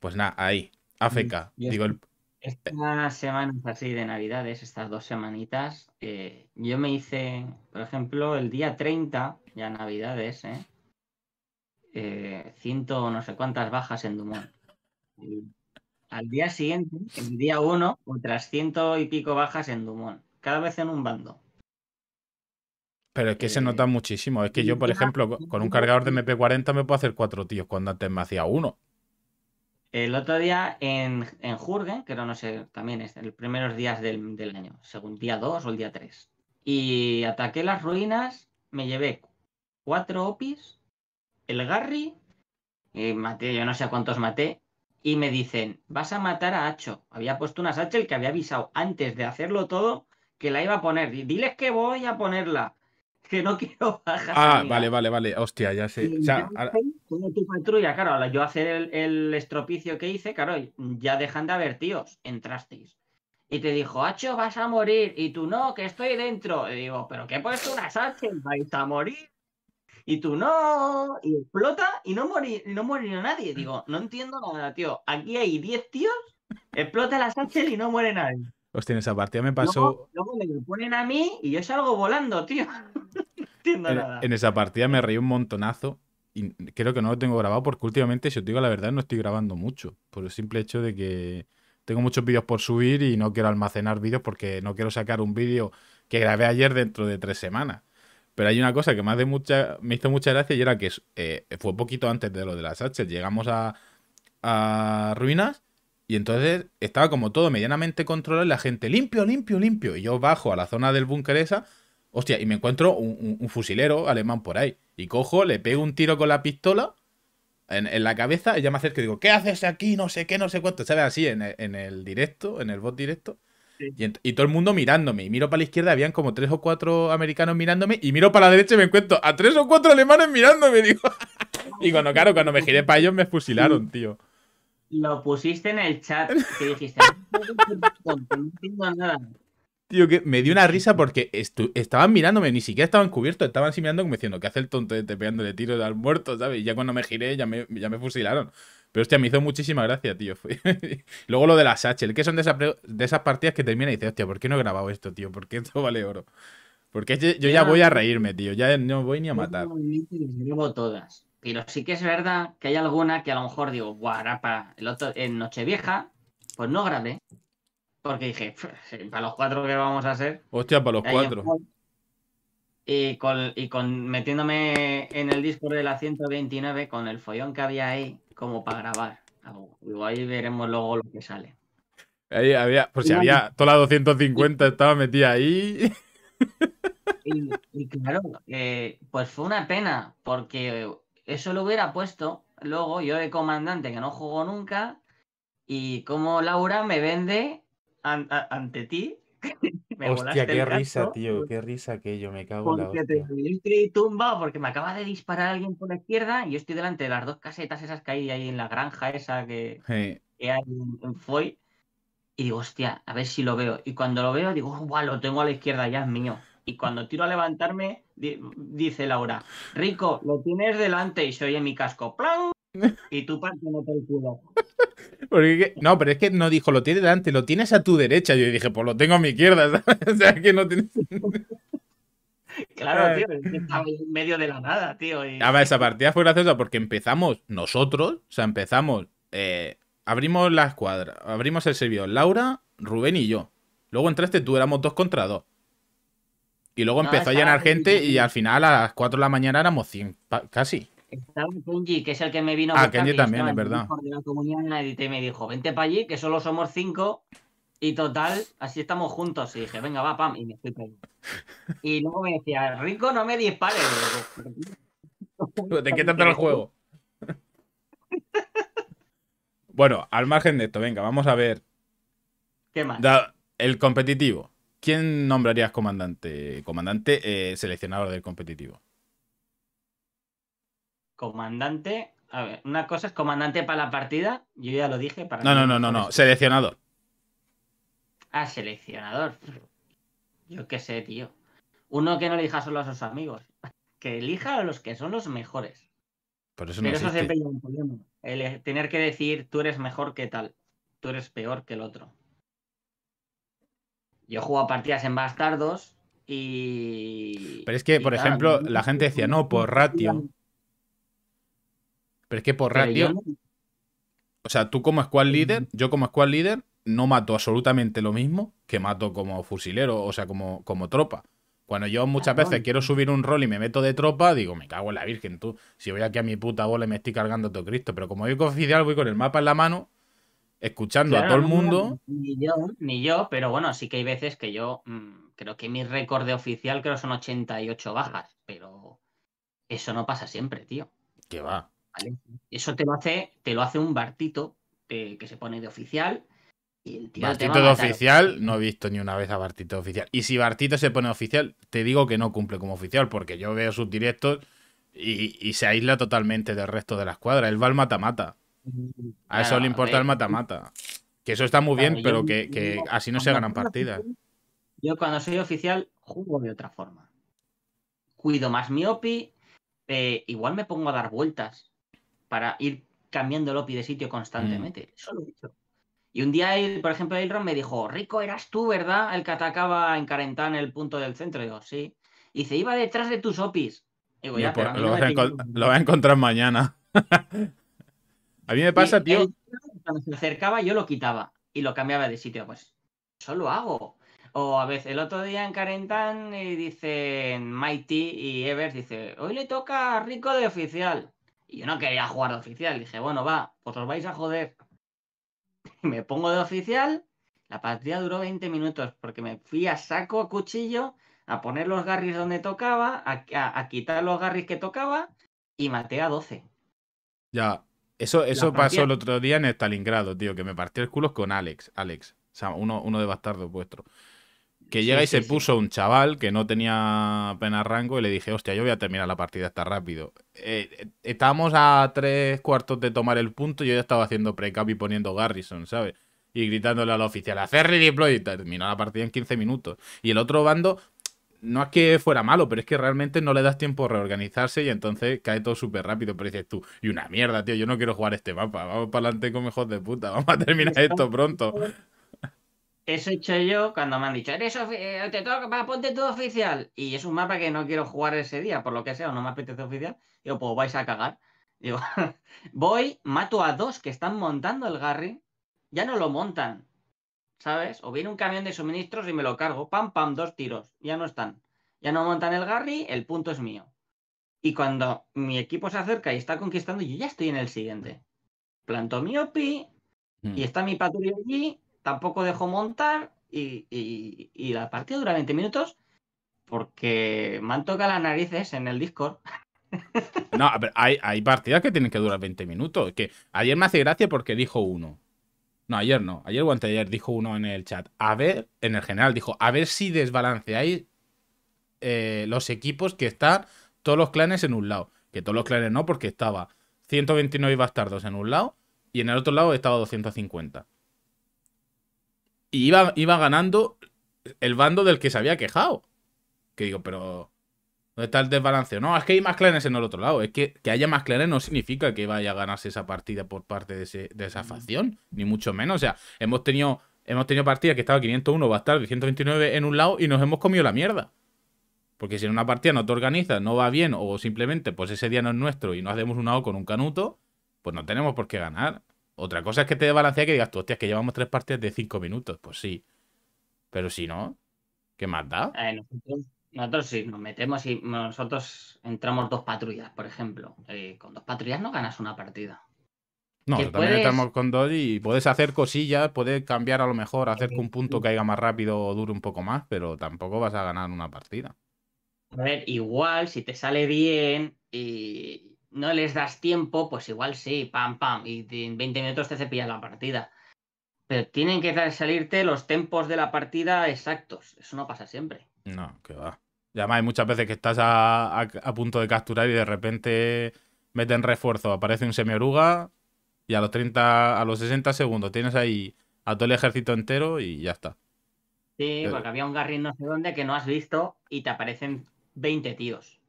S1: Pues nada, ahí. AFK. Mm, digo,
S2: Estas semanas así de Navidades, estas dos semanitas, eh, yo me hice, por ejemplo, el día 30, ya Navidades, eh, eh, ciento no sé cuántas bajas en Dumont. al día siguiente, el día 1, otras ciento y pico bajas en Dumont, cada vez en un bando.
S1: Pero es que se eh, nota muchísimo. Es que yo, por ejemplo, con un cargador de MP40 me puedo hacer cuatro tíos cuando antes me hacía uno.
S2: El otro día en, en Jurgen, que no, sé, también es los primeros días del, año, según día 2 o el día 3. Y ataqué las ruinas, me llevé cuatro opis, el Garry, y maté, yo no sé cuántos maté, y me dicen, vas a matar a Hacho. Había puesto una satchel que había avisado antes de hacerlo todo que la iba a poner. Diles que voy a ponerla que no quiero bajar. Ah, vale,
S1: vale, vale. Hostia, ya sé.
S2: Como tu patrulla, claro, yo hacer el, estropicio que hice, claro, ya dejan de haber tíos, entrasteis. Y te dijo, Hacho, vas a morir. Y tú no, que estoy dentro. Y digo, ¿pero qué he puesto una H? Vais a morir. Y tú no. Y explota y no morir, no nadie. Digo, no entiendo nada, tío. Aquí hay 10 tíos, explota la H y no muere nadie.
S1: Hostia, en esa partida me pasó.
S2: Luego, le ponen a mí y yo salgo volando, tío. no entiendo nada. En
S1: esa partida me reí un montonazo. Y creo que no lo tengo grabado porque últimamente, si os digo la verdad, no estoy grabando mucho. Por el simple hecho de que tengo muchos vídeos por subir y no quiero almacenar vídeos porque no quiero sacar un vídeo que grabé ayer dentro de tres semanas. Pero hay una cosa que más de mucha, me hizo mucha gracia y era que eh, fue poquito antes de lo de las H. Llegamos a ruinas y entonces estaba como todo medianamente controlado y la gente limpio, limpio, limpio. Y yo bajo a la zona del búnker esa, hostia, y me encuentro un, fusilero alemán por ahí. Y cojo, le pego un tiro con la pistola en, la cabeza, y ya me acerco y digo, ¿qué haces aquí? No sé qué, no sé cuánto. ¿Sabes? Así en, el directo, en el bot directo. Y, todo el mundo mirándome. Y miro para la izquierda, habían como tres o cuatro americanos mirándome. Y miro para la derecha y me encuentro a tres o cuatro alemanes mirándome. y cuando, claro, cuando me giré para ellos me fusilaron, tío
S2: lo pusiste en el chat que dijiste,
S1: Tío, que me dio una risa porque estaban mirándome, ni siquiera estaban cubiertos, estaban así y me diciendo, ¿qué hace el tonto este de te pegándole de al muerto, sabes? Y ya cuando me giré ya me, ya me fusilaron. Pero hostia, me hizo muchísima gracia, tío. Luego lo de las Satchel, que son de esas, partidas que termina y dice hostia, ¿por qué no he grabado esto, tío? ¿Por qué esto vale oro? Porque yo ya voy a reírme, tío. Ya no voy ni a matar. todas.
S2: Pero sí que es verdad que hay alguna que a lo mejor digo, guarapa, el otro, en Nochevieja, pues no grabé. Porque dije, eh, para los cuatro que vamos a hacer.
S1: Hostia, para los cuatro.
S2: Y con, metiéndome en el disco de la 129 con el follón que había ahí, como para grabar. Igual ahí veremos luego lo que sale.
S1: Ahí había, por si había, toda la 250 estaba metida ahí.
S2: Y, claro, eh, pues fue una pena, porque eso lo hubiera puesto luego yo de comandante que no juego nunca y como Laura me vende ante ti. hostia, qué risa,
S1: tío, qué risa aquello, me cago en la hostia.
S2: estoy tumbado porque me acaba de disparar alguien por la izquierda y yo estoy delante de las dos casetas esas que hay ahí en la granja esa que,
S1: que
S2: hay en, Foy. Y digo, hostia, a ver si lo veo. Y cuando lo veo, digo, guau, lo tengo a la izquierda, ya es mío. Y cuando tiro a levantarme, dice Laura. Rico, lo tienes delante y se en mi casco. ¡Plan! Y tú parte no culo.
S1: no, pero es que no dijo, lo tienes delante, lo tienes a tu derecha. Yo dije, pues lo tengo a mi izquierda, O sea, que no tienes... Claro,
S2: ah. tío, estaba en medio de la nada, tío. Ah,
S1: esa partida fue graciosa porque empezamos nosotros, o sea, empezamos, eh, abrimos la escuadra, abrimos el servidor, Laura, Rubén y yo. Luego entraste tú, éramos dos contra dos. Y luego empezó a llenar gente y al final a las 4 de la mañana éramos 100, casi.
S2: Estaba Kenji, que es el que me vino a Ah, Kenji también, es verdad. De la comunidad y me dijo, vente para allí, que solo somos 5 y total, así estamos juntos. Y dije, venga, va, pam, y me fui para allí. Y luego me decía, Rico, no me dispares. Te quitas el juego.
S1: bueno, al margen de esto, venga, vamos a ver. ¿Qué más? el competitivo. ¿Quién nombrarías comandante? Comandante eh, seleccionador del competitivo.
S2: Comandante. A ver, una cosa es comandante para la partida. Yo ya lo dije. no, no,
S1: no, no, no. Seleccionador.
S2: Ah, seleccionador. Yo qué sé, tío. Uno que no elija solo a sus amigos. Que elija a los que son los mejores. Por eso, no eso un problema. Eh, tener que decir tú eres mejor que tal. Tú eres peor que el otro. Yo juego partidas en bastardos y.
S1: Pero es que, por ejemplo, la gente decía, no, por ratio. Pero es que por ratio. O sea, tú como squad leader, yo como squad leader, no mato absolutamente lo mismo que mato como fusilero, o sea, como, como tropa. Cuando yo muchas veces quiero subir un rol y me meto de tropa, digo, me cago en la virgen, tú. Si voy aquí a mi puta bola y me estoy cargando todo Cristo. Pero como voy con oficial, voy con el mapa en la mano escuchando a todo el mundo.
S2: Ni yo, ni yo, pero bueno, sí que hay veces que yo mm, creo que mi récord de oficial creo son 88 bajas, pero eso no pasa siempre, tío. Que va. Eso te lo hace, te lo hace un Bartito eh, que se pone de oficial. Bartito de
S1: oficial, no he visto ni una vez a Bartito de oficial. Y si Bartito se pone oficial, te digo que no cumple como oficial, porque yo veo sus directos y, se aísla totalmente del resto de la escuadra. Él va al mata-mata. A eso le importa el mata-mata. Que eso está muy bien, pero que, así no se ganan partidas.
S2: Yo cuando soy oficial juego de otra forma. Cuido más mi OPI, eh, igual me pongo a dar vueltas para ir cambiando el OPI de sitio constantemente. Mm. Eso lo he dicho. Y un día, por ejemplo, Elron me dijo, Rico, eras tú, ¿verdad? El que atacaba en Carentán el punto del centro. Y sí. Y dice, iba detrás de tus OPIs. lo, voy
S1: a encontrar mañana. A mí me pasa, tío.
S2: cuando se acercaba, yo lo quitaba y lo cambiaba de sitio. Pues eso lo hago. O a veces, el otro día en Carentan y eh, dicen Mighty y Evers dice, hoy le toca Rico de oficial. Y yo no quería jugar de oficial. Dije, bueno, va, pues os vais a joder. me pongo de oficial. La partida duró 20 minutos porque me fui a saco a cuchillo a poner los garris donde tocaba, a, a quitar los garris que tocaba y maté a 12.
S1: Ya, eso, pasó el otro día en Stalingrado, tío, que me partió el culo con Alex, Alex, o uno, uno de bastardos vuestro. Que llega y se puso un chaval que no tenía apenas rango y le dije, hostia, yo voy a terminar la partida hasta rápido. Eh, eh, estábamos a tres cuartos de tomar el punto y yo ya estaba haciendo precap y poniendo Garrison, ¿sabes? Y gritándole al oficial, hacer redeploy. Y terminó la partida en 15 minutos. Y el otro bando no es que fuera malo, pero es que realmente no le das tiempo a reorganizarse y entonces cae todo súper rápido. Pero dices tú, y una mierda, tío, yo no quiero jugar este mapa. Vamos para adelante con mejor de puta, vamos a terminar esto pronto. Eso he hecho
S2: yo cuando me han dicho, eres eh, te toca, ponte todo oficial. Y es un mapa que no quiero jugar ese día, por lo que sea, o no me apetece oficial. Digo, pues vais a cagar. Digo, voy, mato a dos que están montando el Garry, ya no lo montan, ¿sabes? O viene un camión de suministros y me lo cargo, pam, pam, dos tiros, ya no están. Ya no montan el Garry, el punto es mío. Y cuando mi equipo se acerca y está conquistando, yo ya estoy en el siguiente. Planto mi OP, y hmm. está mi patrulla allí, tampoco dejo montar y, la partida dura 20 minutos porque me han tocado las narices
S1: en el Discord. No, pero hay, hay partidas que tienen que durar 20 minutos. Que ayer me hace gracia porque dijo uno. No, ayer no. Ayer o anteayer dijo uno en el chat. A ver, en el general, dijo, a ver si desbalanceáis eh, los equipos que están todos los clanes en un lado. Que todos los clanes no, porque estaba 129 bastardos en un lado y en el otro lado estaba 250. Y iba ganando el bando del que se había quejado. Que digo, pero ¿Dónde está el desbalanceo? No, es que hay más clanes en el otro lado. Es que que haya más clanes no significa que vaya a ganarse esa partida por parte de, ese, de esa mm. facción, ni mucho menos. O sea, hemos tenido, hemos tenido partidas que estaba 501, va a estar 129 en un lado y nos hemos comido la mierda. Porque si en una partida no te organizas, no va bien o simplemente pues ese día no es nuestro y no hacemos un O con un canuto, pues no tenemos por qué ganar. Otra cosa es que te desbalancea que digas tú, hostia, es que llevamos tres partidas de cinco minutos. Pues sí. Pero si no, ¿qué más da?
S2: Nosotros sí, nos metemos y nosotros entramos dos patrullas, por ejemplo. Eh, con dos patrullas no ganas una partida. No, también estamos
S1: con dos y puedes hacer cosillas, puedes cambiar a lo mejor, hacer que un punto eh, caiga eh. más rápido o dure un poco más, pero tampoco vas a ganar una partida.
S2: A ver, igual si te sale bien y no les das tiempo, pues igual sí, pam, pam, y en 20 minutos te cepillas la partida. Pero tienen que salirte los tempos de la partida exactos. Eso no pasa siempre. No, que va.
S1: Y además hay muchas veces que estás a, a, punto de capturar y de repente meten refuerzo, aparece un semioruga y a los 30, a los 60 segundos tienes ahí a todo el ejército entero y ya está.
S2: Sí, eh. porque había un Garrin no sé dónde que no has visto y te aparecen 20 tíos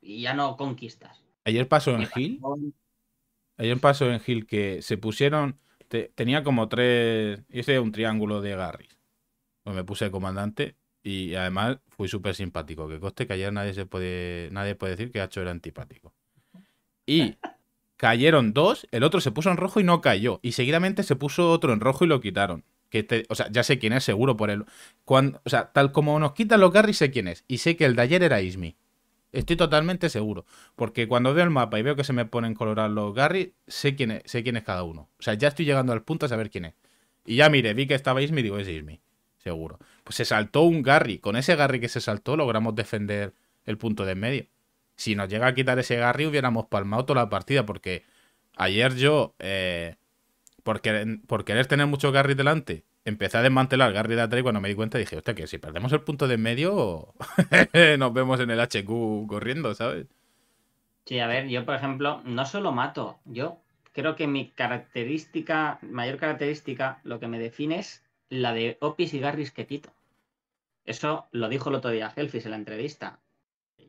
S2: y ya no conquistas.
S1: Ayer pasó en Hill. Ayer pasó en Hill que se pusieron. tenía como tres. Hice un triángulo de Garris. Pues donde me puse comandante. Y además fui súper simpático. Que coste que ayer nadie, se puede, nadie puede decir que Hacho era antipático. Y cayeron dos, el otro se puso en rojo y no cayó. Y seguidamente se puso otro en rojo y lo quitaron. Que o sea, ya sé quién es, seguro por él. o sea, tal como nos quitan los Garry, sé quién es. Y sé que el de ayer era Ismi. Estoy totalmente seguro. Porque cuando veo el mapa y veo que se me ponen colorar los Garry, sé quién es, sé quién es cada uno. O sea, ya estoy llegando al punto de saber quién es. Y ya mire, vi que estaba Ismi y digo, es Ismi seguro. Pues se saltó un Garry. Con ese Garry que se saltó logramos defender el punto de en medio. Si nos llega a quitar ese Garry hubiéramos palmado toda la partida porque ayer yo, eh, por, querer, tener mucho garris delante, empecé a desmantelar Garry de atrás y cuando me di cuenta dije, hostia, que si perdemos el punto de en medio nos vemos en el HQ corriendo, ¿sabes?
S2: Sí, a ver, yo por ejemplo no solo mato, yo creo que mi característica, mayor característica, lo que me define es la de Opis y Garris quito. Eso lo dijo el otro día Helfis en la entrevista.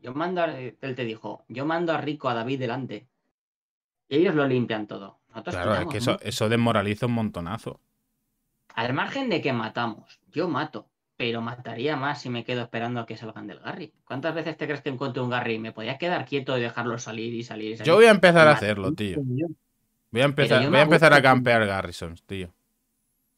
S2: Yo mando él te dijo, yo mando a Rico a David delante. Y ellos lo limpian todo. claro, que eso,
S1: desmoraliza un montonazo.
S2: Al margen de que matamos, yo mato, pero mataría más si me quedo esperando a que salgan del Garry. ¿Cuántas veces te crees que encuentro un Garry? Me podía quedar quieto y dejarlo salir y salir y salir. Yo voy a empezar a hacerlo, tío.
S1: Voy a empezar, voy a, empezar a campear Garrisons, tío.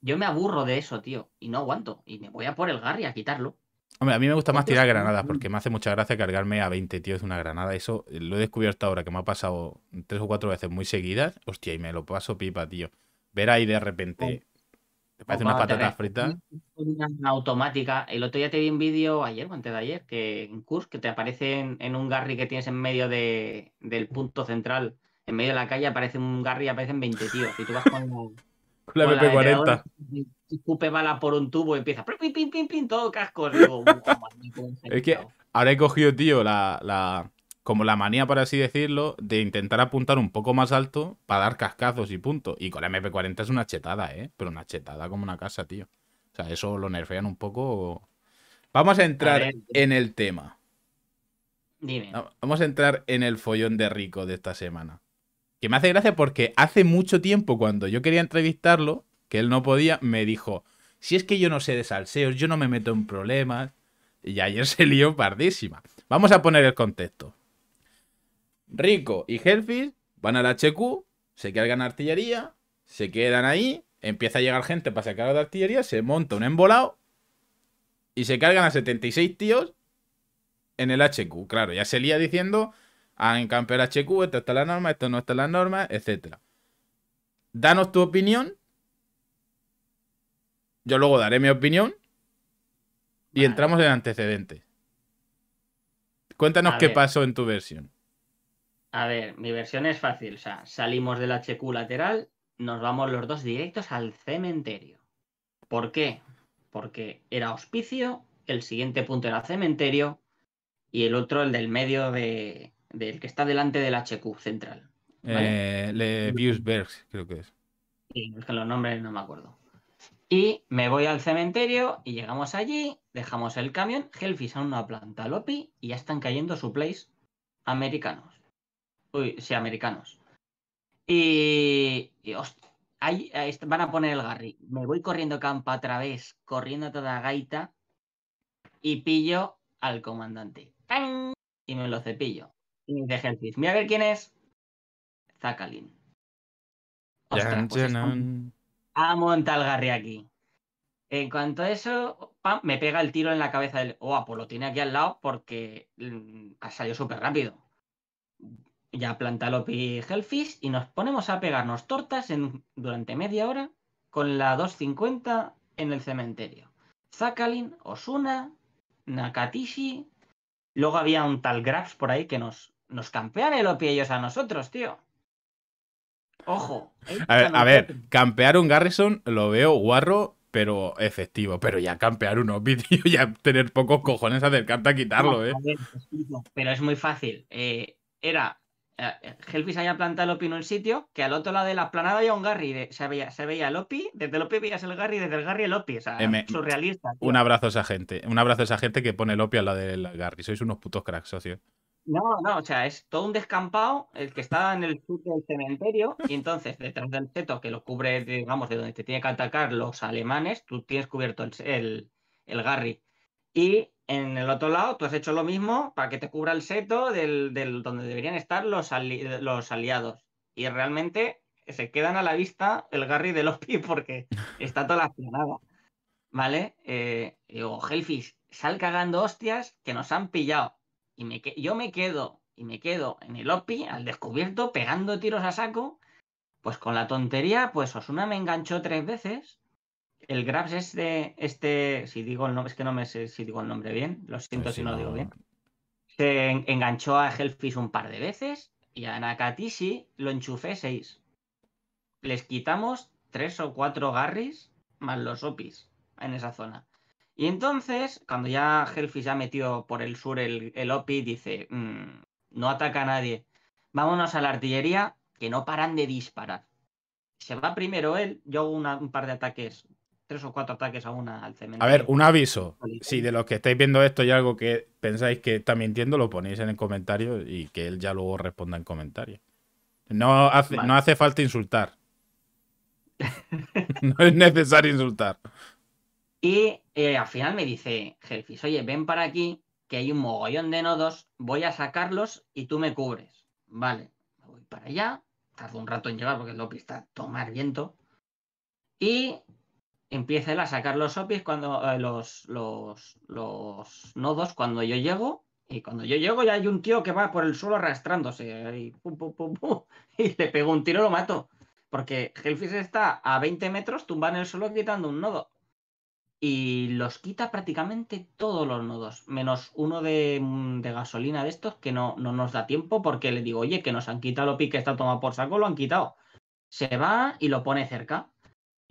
S2: Yo me aburro de eso, tío, y no aguanto. Y me voy a por el Garry a quitarlo.
S1: Hombre, a mí me gusta más tirar granadas porque me hace mucha gracia cargarme a 20 tíos de una granada. Eso eh, lo he descubierto ahora que me ha pasado tres o cuatro veces muy seguidas. Hostia, y me lo paso pipa, tío. Ver ahí de repente. ¿Te parece una patata fritas?
S2: Una automática. El otro día te vi un vídeo, ayer o antes de ayer, que en Kursk, que te aparecen en un Garry que tienes en medio del punto central, en medio de la calle, aparece un Garry y aparecen 20 tíos. Y tú vas con. Con la MP40. Escupe bala por un tubo empieza. pin, pin, todo casco.
S1: es que ahora he cogido, tío, la, como la manía, por así decirlo, de intentar apuntar un poco más alto para dar cascazos y punto. Y con la MP40 es una chetada, ¿eh? Pero una chetada como una casa, tío. O sea, eso lo nerfean un poco. Vamos a entrar en el tema. Dime. Vamos a entrar en el follón de rico de esta semana que me hace gracia porque hace mucho tiempo cuando yo quería entrevistarlo, que él no podía, me dijo, si es que yo no sé de salseos, yo no me meto en problemas. Y ayer se lió pardísima. Vamos a poner el contexto. Rico y Helfis van al HQ, se cargan artillería, se quedan ahí, empieza a llegar gente para sacar de artillería, se monta un embolado y se cargan a 76 tíos en el HQ. Claro, ya se lía diciendo en en HQ, esto está la norma, esto no está la norma, etc. Danos tu opinión. Yo luego daré mi opinión. Y entramos en antecedentes. Cuéntanos qué pasó en tu versión.
S2: A ver, mi versión es fácil. O sea, salimos del HQ lateral, nos vamos los dos directos al cementerio. ¿Por qué? Porque era auspicio, el siguiente punto era cementerio y el otro el del medio de, del que está delante del HQ central.
S1: Eh, le Beusberg, creo que
S2: es. es que los nombres no me acuerdo. Y me voy al cementerio y llegamos allí, dejamos el camión, Hellfish a una planta Lopi y ya están cayendo su place americanos. Uy, sí, americanos. Y, van a poner el garry. Me voy corriendo campo a través, corriendo toda gaita y pillo al comandante. Y me lo cepillo de Hellfish, Mira a ver quién es. Zakalin.
S1: Ostras, pues
S2: a Montalgarri aquí. En cuanto a eso, pam, me pega el tiro en la cabeza del. Oh, pues lo tiene aquí al lado porque mm, ha salido súper rápido. Ya planta Lopi Hellfish y nos ponemos a pegarnos tortas durante media hora con la 250 en el cementerio. Zakalin, Osuna, Nakatishi. Luego había un tal Grabs por ahí que nos nos campean el OP ellos a nosotros, tío. Ojo. ¿eh? A, ver,
S1: campear un Garrison lo veo guarro, pero efectivo. Pero ya campear un OP, tío, ya tener pocos cojones acercarte ¿eh? a quitarlo, ¿eh?
S2: pero es muy fácil. Eh, era. Helvis había plantado el OPI en un sitio que al otro lado de la planada había un Garry. se, veía, se veía el OPI, desde el OPI veías el Garry, desde el Garry el OPI. O sea, surrealista.
S1: Un abrazo a esa gente. Un abrazo a esa gente que pone el OPI al lado del Garry. Sois unos putos cracks, socios.
S2: No, no, o sea, es todo un descampado el que está en el sur del cementerio y entonces detrás del seto que lo cubre, digamos, de donde te tienen que atacar los alemanes, tú tienes cubierto el, el, Garry. Y en el otro lado tú has hecho lo mismo para que te cubra el seto del, donde deberían estar los, aliados. Y realmente se quedan a la vista el Garry de los pies porque está toda la planada. ¿Vale? Eh, digo, Hellfish, sal cagando hostias que nos han pillado y me, yo me quedo y me quedo en el OPI al descubierto pegando tiros a saco, pues con la tontería, pues Osuna me enganchó tres veces. El Grabs de este, si digo el nombre, es que no me sé si digo el nombre bien, lo siento pues si no, digo bien. Se enganchó a Hellfish un par de veces y a Nakatishi lo enchufé seis. Les quitamos tres o cuatro garris más los opis en esa zona. Y entonces, cuando ya Hellfish ha metido por el sur el, el OPI, dice, mm, no ataca a nadie, vámonos a la artillería, que no paran de disparar. Se va primero él, yo hago un par de ataques, tres o cuatro ataques a una al cementerio. A ver,
S1: un aviso. Si de los que estáis viendo esto y algo que pensáis que está mintiendo, lo ponéis en el comentario y que él ya luego responda en comentario. No no hace falta insultar. no es necesario insultar.
S2: Y eh, al final me dice Gelfis, oye, ven para aquí, que hay un mogollón de nodos, voy a sacarlos y tú me cubres. Vale, voy para allá, tardo un rato en llegar porque el OPI está a tomar viento. Y empieza a sacar los opis cuando eh, los, los, nodos cuando yo llego. Y cuando yo llego ya hay un tío que va por el suelo arrastrándose y, pum, pum, y le pego un tiro y lo mato. Porque Gelfis está a 20 metros tumbado en el suelo quitando un nodo y los quita prácticamente todos los nodos, menos uno mm, de, gasolina de estos que no, no, nos da tiempo porque le digo, oye, que nos han quitado lo pique que está tomado por saco, lo han quitado. Se va y lo pone cerca.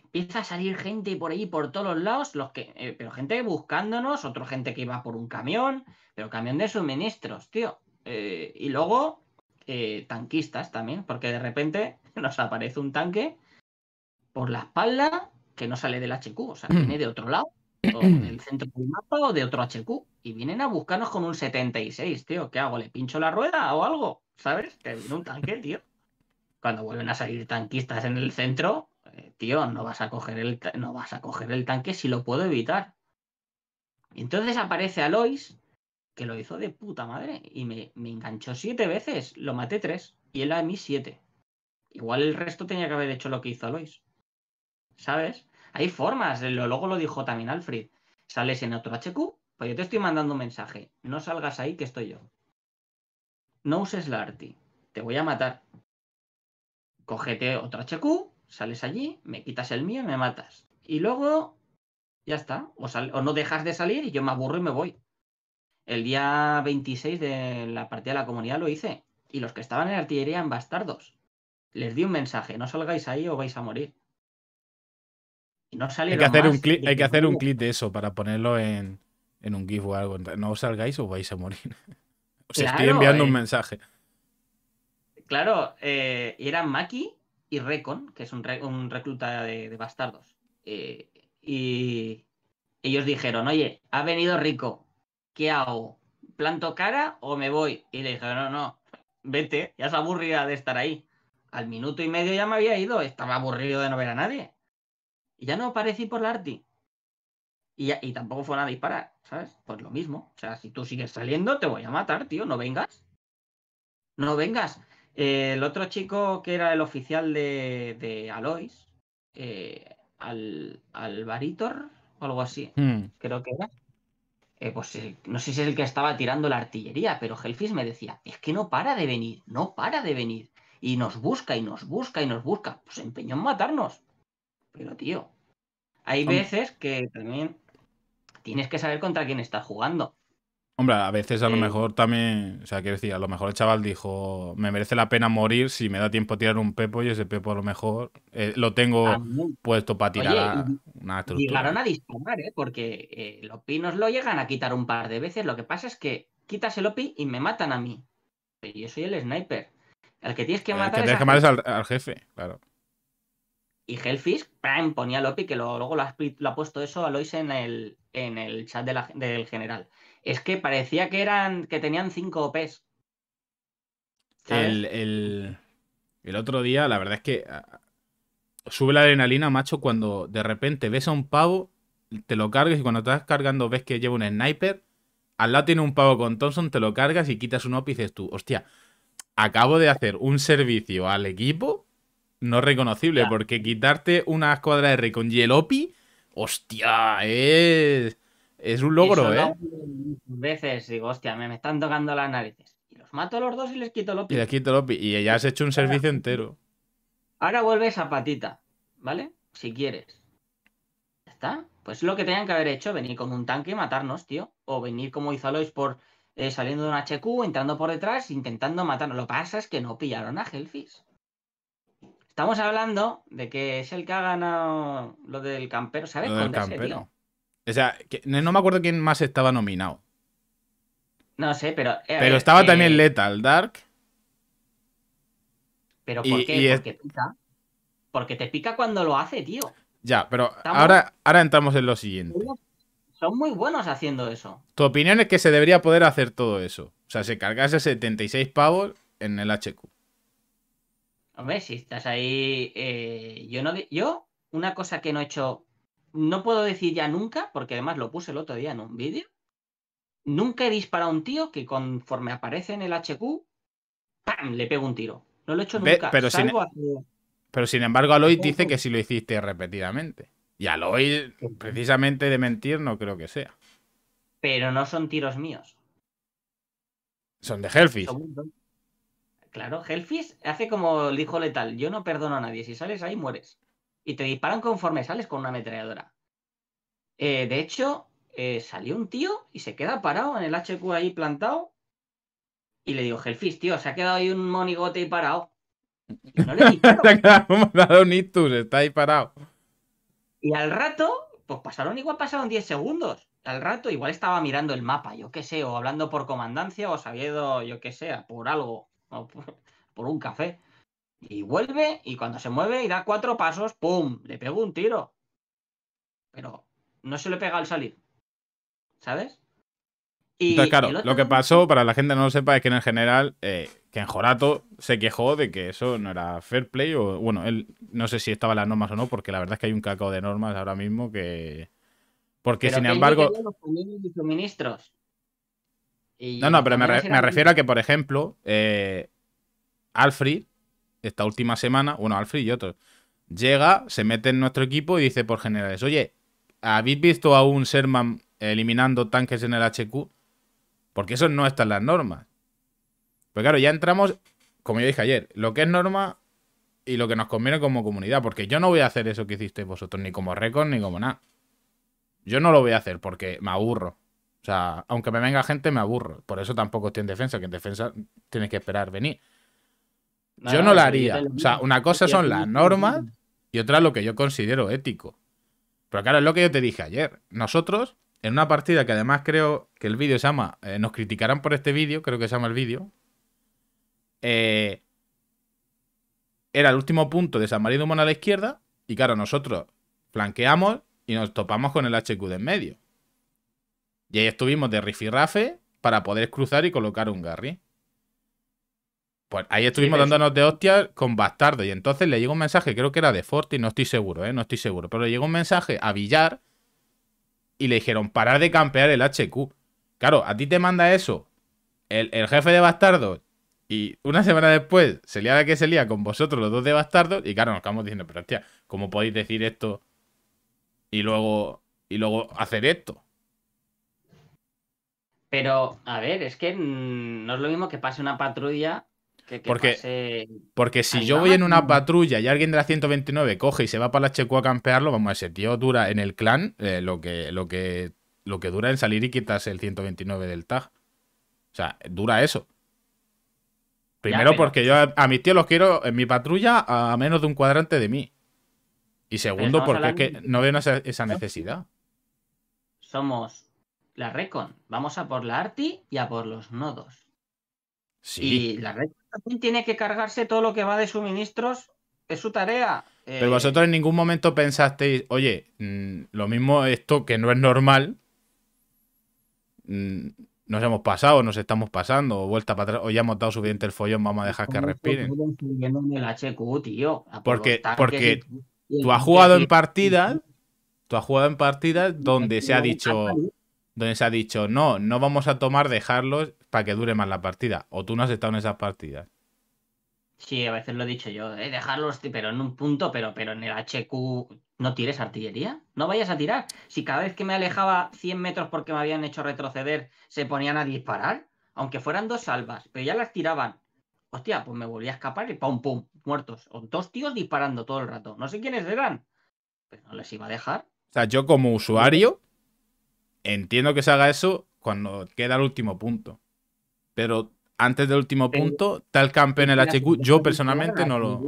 S2: Empieza a salir gente por ahí, por todos los lados, los que, eh, pero gente buscándonos, otra gente que iba por un camión, pero camión de suministros, tío. Eh, y luego eh, tanquistas también, porque de repente nos aparece un tanque por la espalda que no sale del HQ, o sea, mm. viene de otro lado, o del centro del mapa o de otro HQ, y vienen a buscarnos con un 76, tío. ¿Qué hago? ¿Le pincho la rueda o algo? ¿Sabes? Que viene un tanque, tío. Cuando vuelven a salir tanquistas en el centro, eh, tío, no vas a coger el no vas a el tanque si lo puedo evitar. Y entonces aparece Alois, que lo hizo de puta madre, y me, me enganchó siete veces, lo maté tres, y él a mí siete. Igual el resto tenía que haber hecho lo que hizo Alois. ¿sabes? Hay formas, luego lo dijo también Alfred. Sales en otro HQ, pues yo te estoy mandando un mensaje. No salgas ahí que estoy yo. No uses la arti, te voy a matar. Cógete otro HQ, sales allí, me quitas el mío y me matas. Y luego, ya está. O, o no dejas de salir y yo me aburro y me voy. El día 26 de la partida de la comunidad lo hice. Y los que estaban en artillería en bastardos. Les di un mensaje, no salgáis ahí o vais a morir hay que hacer un clip, hay que hacer un
S1: de eso para ponerlo en, un GIF o algo. No os salgáis o vais a morir. Os estoy enviando un eh. mensaje.
S2: Claro, eh, eran Maki y Recon, que es un, un recluta de, bastardos. Eh, y ellos dijeron, oye, ha venido Rico, ¿qué hago? ¿Planto cara o me voy? Y le dijeron, no, no, vete, ya es aburrida de estar ahí. Al minuto y medio ya me había ido, estaba aburrido de no ver a nadie. Y ya no aparecí por la arti. Y, tampoco fue nada disparar, ¿sabes? Pues lo mismo. O sea, si tú sigues saliendo, te voy a matar, tío. No vengas. No vengas. Eh, el otro chico que era el oficial de, Alois, eh, al, Baritor o algo así, hmm. creo que era. Eh, pues no sé si es el que estaba tirando la artillería, pero Helfis me decía, es que no para de venir, no para de venir. Y nos busca y nos busca y nos busca. Pues empeñó en matarnos. Pero, tío, hay veces que también tienes que saber contra quién estás jugando.
S1: Hombre, a veces a lo eh. mejor también, o sea, quiero decir, a lo mejor el chaval dijo, me merece la pena morir si me da tiempo a tirar un pepo y ese pepo a lo mejor eh, lo tengo puesto para tirar una estructura. Llegaron a
S2: disparar, ¿eh? porque eh, los pinos lo llegan a quitar un par de veces. Lo que pasa es que quitas el opi y me matan a mí. Pero yo soy el sniper. Al que tienes que matar, es al
S1: jefe, claro.
S2: Y Hellfish, ponía el Lopi, que luego lo ha, puesto eso a Lois en el, en el chat del general. Es que parecía que eran que tenían 5 OPs.
S1: El, el, otro día, la verdad es que sube la adrenalina, macho, cuando de repente ves a un pavo, te lo cargas y cuando estás cargando ves que lleva un sniper, al lado tiene un pavo con Thompson, te lo cargas y quitas un OP y dices tú, hostia, acabo de hacer un servicio al equipo no reconocible, porque quitarte una escuadra R con Yelopi, hostia, es, es un logro, ¿eh?
S2: veces digo, hostia, me, me, están tocando las narices. Y los mato a los dos y les quito Lopi. Y les
S1: quito Lopi. Y ya has hecho un servicio entero.
S2: Ahora vuelves a patita, ¿vale? Si quieres. Ya está. Pues lo que tenían que haber hecho, venir con un tanque y matarnos, tío. O venir como hizo Alois por eh, saliendo de un HQ, entrando por detrás, intentando matarnos. Lo que pasa es que no pillaron a Hellfish. Estamos hablando de que es el que ha ganado lo del campero, ¿sabes? o
S1: sea, no me acuerdo quién más estaba nominado.
S2: No sé, pero. Eh, pero estaba también eh,
S1: Lethal Dark. ¿Pero por qué? porque
S2: pica. Porque te pica cuando lo hace, tío.
S1: Ya, pero ahora, ahora entramos en lo siguiente.
S2: Son muy buenos haciendo eso.
S1: Tu opinión es que se debería poder hacer todo eso. O sea, se cargase 76 pavos en el HQ.
S2: Hombre, si estás ahí, eh, yo no, yo una cosa que no he hecho, no puedo decir ya nunca, porque además lo puse el otro día en un vídeo. Nunca he disparado a un tío que conforme aparece en el HQ,
S1: ¡pam! le pego un tiro. No lo
S2: he hecho nunca. Pero, sin,
S1: pero sin, embargo, Aloy dice que sí lo hiciste repetidamente. Y Aloy, precisamente de mentir, no creo que sea.
S2: Pero no son tiros míos.
S1: Son de Hellfish.
S2: Claro, Hellfish hace como el hijo letal. Yo no perdono a nadie. Si sales ahí, mueres. Y te disparan conforme sales con una ametralladora. Eh, de hecho, eh, salió un tío y se queda parado en el HQ ahí plantado. Y le digo, Hellfish, tío, se ha quedado ahí un monigote y parado.
S1: no le disparo. un está ahí parado. Y al
S2: rato, pues pasaron, igual pasaron 10 segundos. Al rato, igual estaba mirando el mapa, yo qué sé, o hablando por comandancia, o sabiendo, yo qué sé, por algo por un café. Y vuelve y cuando se mueve y da cuatro pasos, ¡pum! Le pegó un tiro. Pero no se le pega al salir. ¿Sabes? Y Entonces, claro, lo que
S1: pasó, para la gente no lo sepa, es que en el general, eh, que en Jorato se quejó de que eso no era fair play o, bueno, él no sé si estaba las normas o no, porque la verdad es que hay un cacao de normas ahora mismo que... Porque sin embargo
S2: no, no, pero me, refiero a que,
S1: por ejemplo, eh, Alfred, esta última semana, bueno, Alfred y otros, llega, se mete en nuestro equipo y dice por generales, oye, ¿habéis visto a un Sherman eliminando tanques en el HQ? Porque eso no está en las normas. Pues claro, ya entramos, como yo dije ayer, lo que es norma y lo que nos conviene como comunidad, porque yo no voy a hacer eso que hicisteis vosotros, ni como récord, ni como nada. Yo no lo voy a hacer porque me aburro. O sea, aunque me venga gente, me aburro. Por eso tampoco estoy en defensa, que en defensa tienes que esperar venir. yo no, la haría. O sea, una cosa son las normas y otra lo que yo considero ético. Pero claro, es lo que yo te dije ayer. Nosotros, en una partida que además creo que el vídeo se llama, eh, nos criticarán por este vídeo, creo que se llama el vídeo, eh, era el último punto de San Marino Humano a la izquierda y claro, nosotros flanqueamos y nos topamos con el HQ de en medio. Y ahí estuvimos de rifirrafe para poder cruzar y colocar un Garry. Pues ahí estuvimos dándonos de hostias con bastardo. Y entonces le llegó un mensaje, creo que era de Forti, no estoy seguro, ¿eh? No estoy seguro. Pero le llegó un mensaje a Villar y le dijeron, parar de campear el HQ. Claro, a ti te manda eso el, jefe de bastardo y una semana después se lía la que se lía con vosotros los dos de bastardos y claro, nos acabamos diciendo, pero hostia, ¿cómo podéis decir esto y luego, y luego hacer esto?
S2: Pero, a ver, es que mm, no es lo mismo que pase una patrulla que, que porque, pase...
S1: porque si yo voy en una patrulla y alguien de la 129 coge y se va para la Checo a campearlo, vamos a ese tío dura en el clan eh, lo, que, lo, que, lo que dura en salir y quitarse el 129 del tag. O sea, dura eso. Primero porque yo a, mis tíos los quiero en mi patrulla a menos de un cuadrante de mí. Y segundo porque es que no veo esa necesidad.
S2: Somos la Recon. Vamos a por la Arti y a por los nodos. Sí. Y la Recon también tiene que cargarse todo lo que va de suministros. Es su tarea. Pero eh, vosotros
S1: en ningún momento pensasteis, oye, mm, lo mismo esto que no es normal. Mm, nos hemos pasado, nos estamos pasando, o vuelta para atrás, o ya hemos dado suficiente el follón, vamos a dejar que respiren.
S2: porque, porque
S1: tú has jugado en partidas, tú has jugado en partidas donde se ha dicho, donde se ha dicho, no, no vamos a tomar dejarlos para que dure más la partida. O tú no has estado en esas partidas.
S2: Sí, a veces lo he dicho yo, eh, dejarlos, pero en un punto, pero, pero en el HQ no tires artillería, no vayas a tirar. Si cada vez que me alejaba 100 metros porque me habían hecho retroceder, se ponían a disparar, aunque fueran dos salvas, pero ya las tiraban. Hostia, pues me volví a escapar y pum, pum, muertos. O dos tíos disparando todo el rato. No sé quiénes eran, pero no les iba a dejar.
S1: O sea, yo como usuario Entiendo que se haga eso cuando queda el último punto. Pero antes del último punto, tal campeón en el HQ, yo personalmente no lo.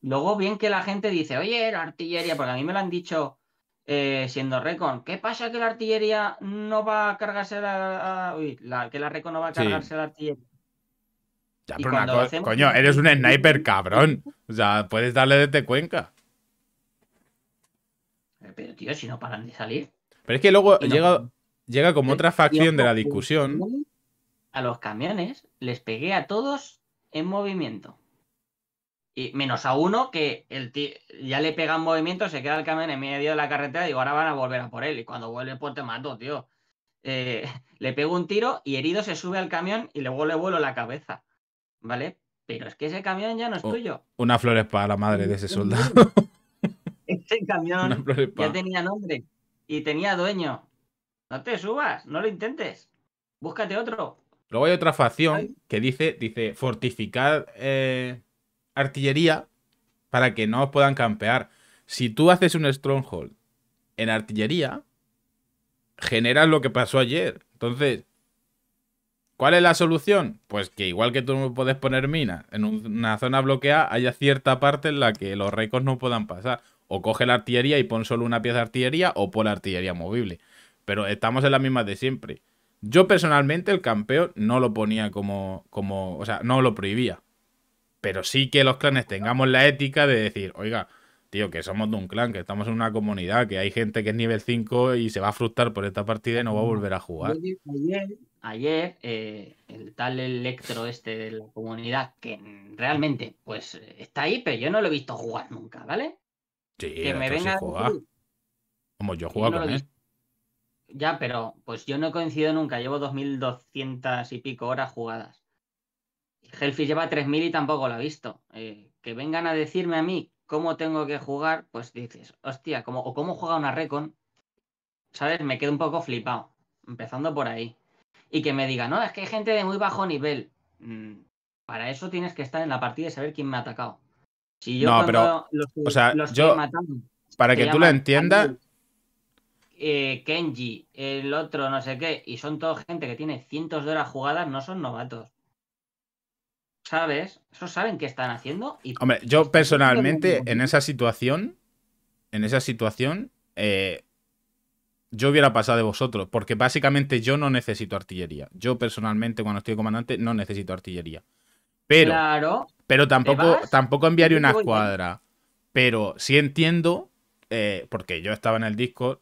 S2: Luego, bien que la gente dice, oye, la artillería, porque a mí me lo han dicho eh, siendo Recon, ¿qué pasa que la artillería no va a cargarse la. Uy, que la Recon no va a cargarse la artillería?
S1: Ya, pero una Coño, eres un sniper, cabrón. O sea, puedes darle desde Cuenca.
S2: Eh, pero, tío, si no paran de salir.
S1: Pero es que luego llega, llega como otra facción de la discusión.
S2: A los camiones les pegué a todos en movimiento. Y menos a uno que el ya le pega en movimiento, se queda el camión en medio de la carretera y digo, ahora van a volver a por él. Y cuando vuelve, pues te mato, tío. Eh, le pego un tiro y herido se sube al camión y luego le vuelo la cabeza. ¿Vale? Pero es que ese camión ya no es tuyo.
S1: Una flores para la madre de ese soldado.
S2: Ese camión ya tenía nombre y tenía dueño. No te subas, no lo intentes. Búscate otro.
S1: Luego hay otra facción que dice, dice, fortificar eh, artillería para que no puedan campear. Si tú haces un stronghold en artillería, generas lo que pasó ayer. Entonces, ¿cuál es la solución? Pues que igual que tú no puedes poner minas en una zona bloqueada, haya cierta parte en la que los récords no puedan pasar. O coge la artillería y pon solo una pieza de artillería o pon la artillería movible. Pero estamos en las mismas de siempre. Yo personalmente el campeón no lo ponía como, como. O sea, no lo prohibía. Pero sí que los clanes tengamos la ética de decir, oiga, tío, que somos de un clan, que estamos en una comunidad, que hay gente que es nivel 5 y se va a frustrar por esta partida y no va a volver a jugar.
S2: Ayer, eh, el tal electro este de la comunidad, que realmente pues está ahí, pero yo no lo he visto jugar nunca, ¿vale?
S1: que me venga. Como yo juego. con él.
S2: Ya, pero pues yo no coincido nunca. Llevo 2.200 y pico horas jugadas. Hellfish lleva 3.000 y tampoco lo ha visto. Eh, que vengan a decirme a mí cómo tengo que jugar, pues dices, hostia, como, o cómo juega una Recon, ¿sabes? Me quedo un poco flipado, empezando por ahí. Y que me diga, no, es que hay gente de muy bajo nivel. Mm, para eso tienes que estar en la partida y saber quién me ha atacado no, pero. o sea, yo.
S1: para que, tú lo entiendas.
S2: Eh, Kenji, el otro, no sé qué, y son todo gente que tiene cientos de horas jugadas, no son novatos. ¿Sabes? Eso saben qué están haciendo.
S1: Hombre, yo personalmente, en esa situación, en esa situación, eh, yo hubiera pasado de vosotros, porque básicamente yo no necesito artillería. Yo personalmente, cuando estoy comandante, no necesito artillería. Pero, pero tampoco, tampoco enviaré una escuadra. Pero sí entiendo, eh, porque yo estaba en el Discord,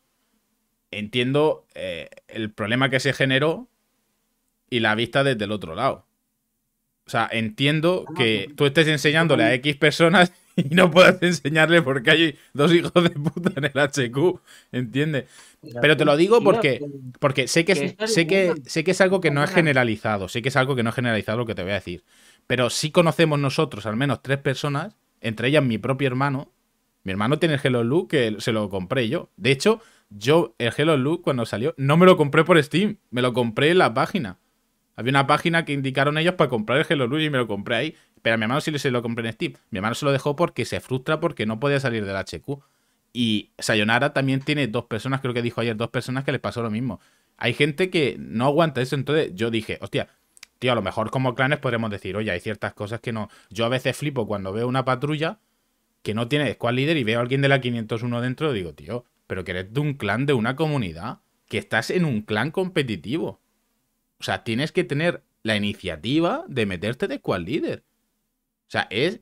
S1: entiendo eh, el problema que se generó y la vista desde el otro lado. O sea, entiendo ah, que tú estés enseñándole a X personas y no puedas enseñarle porque hay dos hijos de puta en el HQ, ¿entiendes? Pero te lo digo porque, porque sé, que sé, que, sé que es algo que no es generalizado, sé que es algo que no es generalizado lo que te voy a decir, pero sí conocemos nosotros al menos tres personas, entre ellas mi propio hermano, mi hermano tiene el Hello Look que se lo compré yo, de hecho, yo el Hello Look cuando salió no me lo compré por Steam, me lo compré en la página. Había una página que indicaron ellos para comprar el Hello Look y me lo compré ahí. Pero a mi hermano sí se lo compré en Mi hermano se lo dejó porque se frustra porque no podía salir del HQ. Y Sayonara también tiene dos personas, creo que dijo ayer, dos personas que les pasó lo mismo. Hay gente que no aguanta eso, entonces yo dije, hostia, tío, a lo mejor como clanes podremos decir, oye, hay ciertas cosas que no. Yo a veces flipo cuando veo una patrulla que no tiene squad líder y veo a alguien de la 501 dentro, digo, tío, pero que eres de un clan de una comunidad, que estás en un clan competitivo. O sea, tienes que tener la iniciativa de meterte de squad líder. O sea, es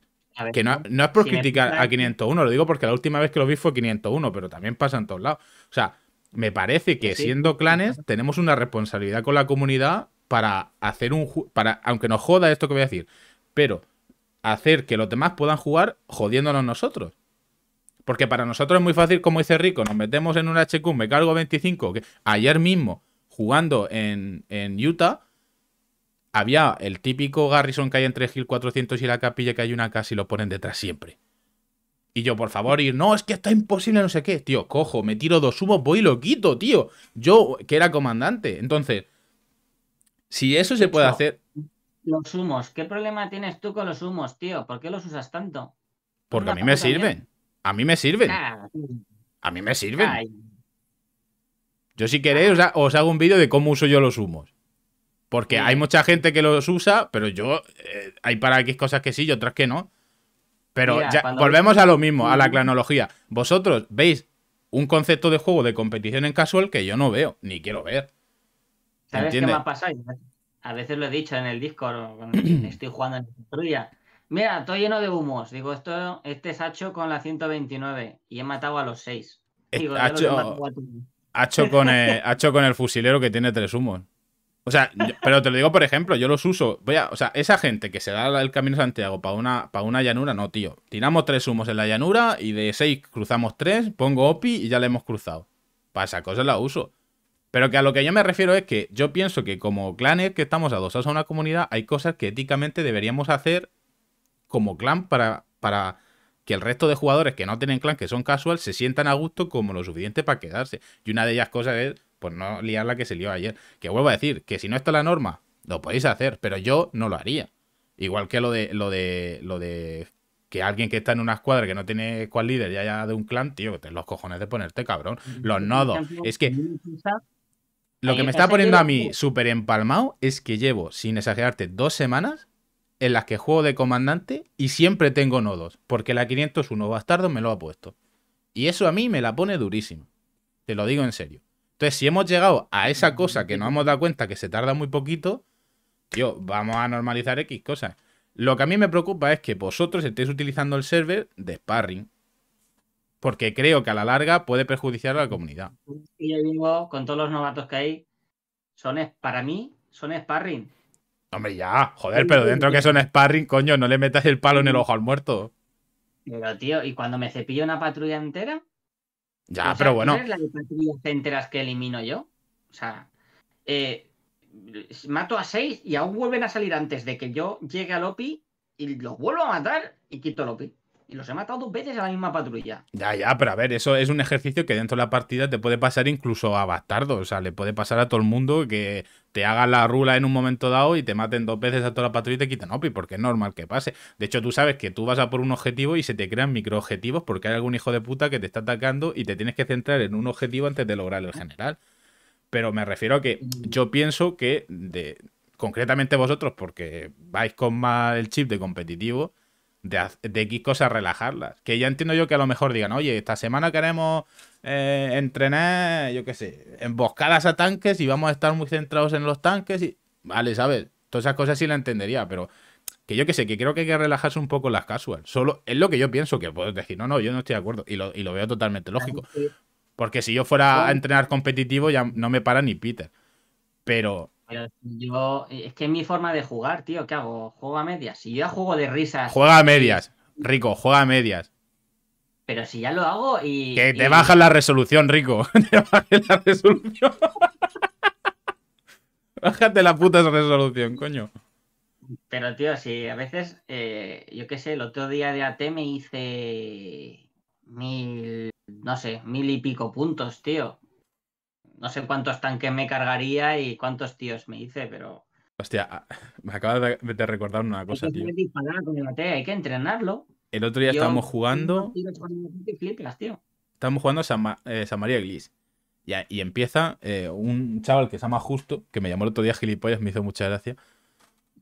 S1: que no, es por criticar a 501, lo digo porque la última vez que lo vi fue 501, pero también pasa en todos lados. O sea, me parece que siendo clanes tenemos una responsabilidad con la comunidad para hacer un para aunque nos joda esto que voy a decir, pero hacer que los demás puedan jugar jodiéndonos nosotros. Porque para nosotros es muy fácil, como dice Rico, nos metemos en un HQ, me cargo 25, ayer mismo jugando en, en Utah había el típico Garrison que hay entre Gil 400 y la capilla que hay una casa y lo ponen detrás siempre. Y yo, por favor, ir, no, es que está imposible, no sé qué. Tío, cojo, me tiro dos humos, voy loquito, lo quito, tío. Yo, que era comandante. Entonces, si eso se puede hacer. Los humos, ¿qué
S2: problema tienes tú con los humos, tío? ¿Por qué los usas tanto?
S1: Porque a mí me sirven. A mí me sirven. A mí me sirven. Yo, si queréis, os hago un vídeo de cómo uso yo los humos. Porque mm. hay mucha gente que los usa, pero yo. Eh, hay para X cosas que sí y otras que no. Pero ya, volvemos a lo mismo, a la clanología. Vosotros veis un concepto de juego de competición en casual que yo no veo, ni quiero ver. ¿Sabes qué me ha
S2: pasado? A veces lo he dicho en el Discord, estoy jugando en la Mira, estoy lleno de humos. Digo, esto, este es Hacho con la 129 y he matado a los 6. Eh, Digo, Hacho,
S1: con el, Hacho con el fusilero que tiene tres humos. O sea, pero te lo digo por ejemplo, yo los uso. o sea, esa gente que se da el camino Santiago para una, para una llanura, no, tío. Tiramos tres humos en la llanura y de seis cruzamos tres, pongo OPI y ya le hemos cruzado. pasa cosas cosa la uso. Pero que a lo que yo me refiero es que yo pienso que como clanes que estamos adosados a una comunidad, hay cosas que éticamente deberíamos hacer como clan para, para que el resto de jugadores que no tienen clan, que son casual, se sientan a gusto como lo suficiente para quedarse. Y una de ellas cosas es pues no liar la que se lió ayer. Que vuelvo a decir, que si no está la norma, lo podéis hacer, pero yo no lo haría. Igual que lo de, lo de, lo de que alguien que está en una escuadra que no tiene cual líder ya de un clan, tío, ten los cojones de ponerte, cabrón. Los nodos. Es que lo que me está poniendo a mí súper empalmado es que llevo, sin exagerarte, dos semanas en las que juego de comandante y siempre tengo nodos, porque la 501 bastardo me lo ha puesto. Y eso a mí me la pone durísimo. Te lo digo en serio. Entonces, si hemos llegado a esa cosa que nos hemos dado cuenta que se tarda muy poquito, tío, vamos a normalizar X cosas. Lo que a mí me preocupa es que vosotros estéis utilizando el server de sparring. Porque creo que a la larga puede perjudiciar a la comunidad.
S2: Yo digo, con todos los novatos que hay, son para mí, son sparring. Hombre, ya, joder, pero dentro que son
S1: sparring, coño, no le metas el palo en el ojo al muerto.
S2: Pero, tío, ¿y cuando me cepillo una patrulla entera?
S1: Ya, pero bueno.
S2: enteras que elimino yo? O sea, eh, mato a seis y aún vuelven a salir antes de que yo llegue a OPI y los vuelvo a matar y quito el OPI y los he matado dos veces a la misma patrulla.
S1: Ya, ya, pero a ver, eso es un ejercicio que dentro de la partida te puede pasar incluso a bastardo. O sea, le puede pasar a todo el mundo que te haga la rula en un momento dado y te maten dos veces a toda la patrulla y te quitan OPI, porque es normal que pase. De hecho, tú sabes que tú vas a por un objetivo y se te crean microobjetivos porque hay algún hijo de puta que te está atacando y te tienes que centrar en un objetivo antes de lograr el general. Pero me refiero a que yo pienso que de, concretamente vosotros, porque vais con más el chip de competitivo, de, X cosas relajarlas. Que ya entiendo yo que a lo mejor digan, oye, esta semana queremos eh, entrenar, yo qué sé, emboscadas a tanques y vamos a estar muy centrados en los tanques. Y... Vale, ¿sabes? Todas esas cosas sí la entendería, pero que yo qué sé, que creo que hay que relajarse un poco las casual. Solo es lo que yo pienso, que puedes decir, no, no, yo no estoy de acuerdo. Y lo, y lo veo totalmente lógico. Porque si yo fuera a entrenar competitivo ya no me para ni Peter. Pero
S2: yo, eh, es que es mi forma de jugar, tío. ¿Qué hago? ¿Juego a medias? Si yo ya juego de risas. Juega
S1: a medias, Rico, juega a medias.
S2: Pero si ya lo hago y. Que te bajas la
S1: resolución, Rico. la resolución. Bájate la puta resolución, coño. Pero, tío,
S2: si a veces, eh, yo qué sé, el otro día de AT me hice mil, no sé, mil y pico puntos, tío no sé cuántos tanques me cargaría y cuántos tíos me hice, pero.
S1: Hostia, ah, me acabas de, recordar una cosa, hay que tío.
S2: hay que entrenarlo.
S1: El otro día estábamos jugando. estamos jugando a eh, San, María Glis. Y, y empieza eh, un chaval que se llama Justo, que me llamó el otro día gilipollas, me hizo mucha gracia.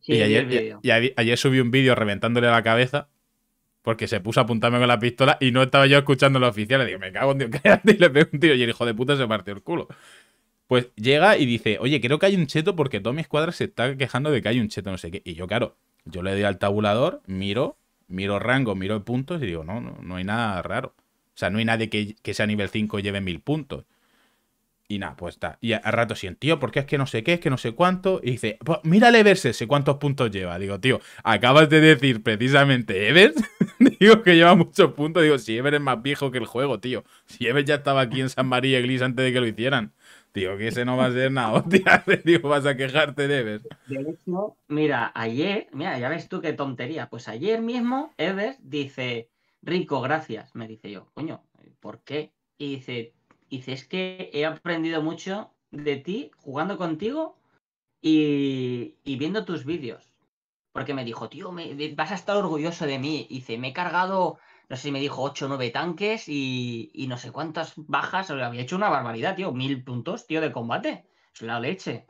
S2: y ayer,
S1: y ayer subí un vídeo reventándole la cabeza porque se puso a apuntarme con la pistola y no estaba yo escuchando a los oficiales. Digo, me cago en Dios, cállate y le pego un tiro. Y el hijo de puta se partió el culo. Pues llega y dice, oye, creo que hay un cheto porque toda mi escuadra se está quejando de que hay un cheto, no sé qué. Y yo, claro, yo le doy al tabulador, miro, miro rango, miro puntos y digo, no, no, no hay nada raro. O sea, no hay nadie que, que sea nivel 5 y lleve mil puntos. Y nada, pues está. Y al rato sí, tío, porque es que no sé qué, es que no sé cuánto. Y dice, pues mírale ese cuántos puntos lleva. Digo, tío, acabas de decir precisamente Evers. digo que lleva muchos puntos. Digo, si Evers es más viejo que el juego, tío. Si Evers ya estaba aquí en San María Iglesias antes de que lo hicieran. Tío, que ese no va a ser nada, hostia. Digo, vas a quejarte de Evers.
S2: De hecho,
S1: mira, ayer,
S2: mira, ya ves tú qué tontería. Pues ayer mismo Evers dice, Rico, gracias. Me dice yo, coño, ¿por qué? Y dice, y dice, es que he aprendido mucho de ti jugando contigo y, viendo tus vídeos. Porque me dijo, tío, me, vas a estar orgulloso de mí. Y dice, me he cargado, no sé si me dijo, ocho o 9 tanques y, y, no sé cuántas bajas. había hecho una barbaridad, tío. Mil puntos, tío, de combate. Es la leche.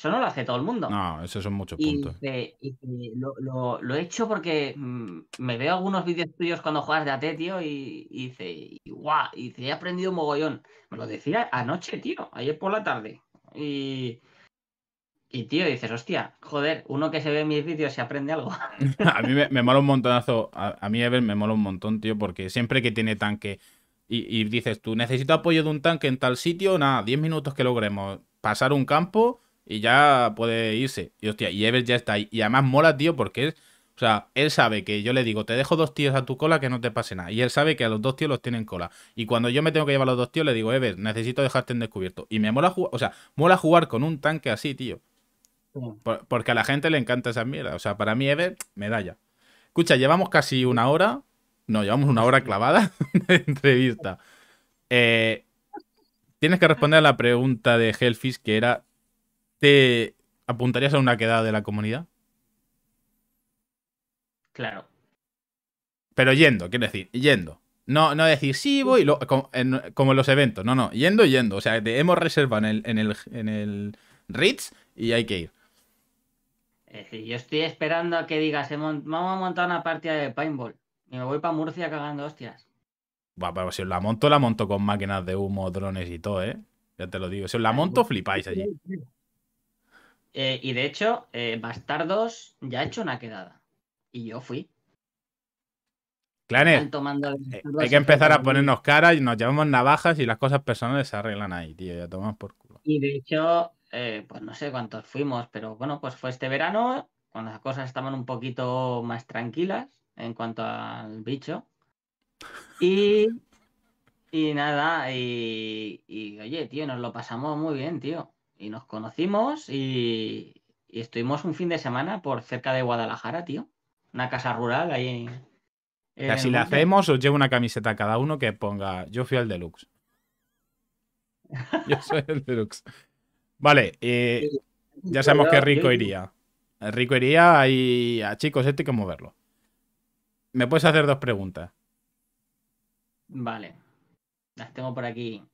S2: Eso no lo hace todo el mundo. No, esos son muchos puntos. y lo, he hecho porque mm, me veo algunos vídeos tuyos cuando juegas de AT, tío, y, dice, guau, y dice, he aprendido un mogollón. Me lo decía anoche, tío, ayer por la tarde. Y, tío, dices, hostia, joder, uno que se ve mis vídeos se aprende algo.
S1: a mí me, mola un montonazo, a, mí Ever me mola un montón, tío, porque siempre que tiene tanque y, y dices, tú necesito apoyo de un tanque en tal sitio, nada, 10 minutos que logremos pasar un campo y ya puede irse. Y hostia, y ever ya está ahí. Y además mola, tío, porque es. O sea, él sabe que yo le digo, te dejo dos tíos a tu cola que no te pase nada. Y él sabe que a los dos tíos los tienen cola. Y cuando yo me tengo que llevar a los dos tíos, le digo, ever necesito dejarte en descubierto. Y me mola jugar, o sea, mola jugar con un tanque así, tío. Mm. porque a la gente le encanta esa mierda. O sea, para mí ever medalla. Escucha, llevamos casi una hora. No, llevamos una hora clavada de entrevista. Eh, tienes que responder a la pregunta de Hellfish que era ¿Te apuntarías a una quedada de la comunidad? Claro. Pero yendo, quiero decir, yendo. No, no decir, sí, voy, como, en, los eventos. No, no, yendo, yendo. O sea, hemos reservado en el, Ritz y hay que ir.
S2: yo estoy esperando a que digas, vamos a montar una partida de paintball. Y me voy para Murcia cagando hostias.
S1: va pero si os la monto, la monto con máquinas de humo, drones y todo, ¿eh? Ya te lo digo. Si os la monto, pues, flipáis allí.
S2: Eh, y de hecho, eh, Bastardos ya ha hecho una quedada. Y yo fui. claro eh, hay que empezar a ponernos
S1: caras y nos llevamos navajas y las cosas personales se arreglan ahí, tío. Ya tomamos por culo.
S2: Y de hecho, pues no sé cuántos fuimos, pero bueno, pues fue este verano, cuando las cosas estaban un poquito más tranquilas en cuanto al bicho. Y nada, y, y, oye, tío, nos lo pasamos muy bien, tío y nos conocimos y, estuvimos un fin de semana por cerca de Guadalajara, tío. Una casa rural ahí. En, si la hacemos,
S1: os llevo una camiseta cada uno que ponga. Yo fui al deluxe. Yo soy el deluxe. Vale, eh, ya sabemos que Rico iría. Rico iría y ah, chicos, este hay que moverlo. Me puedes hacer dos preguntas.
S2: Vale. Las tengo por aquí,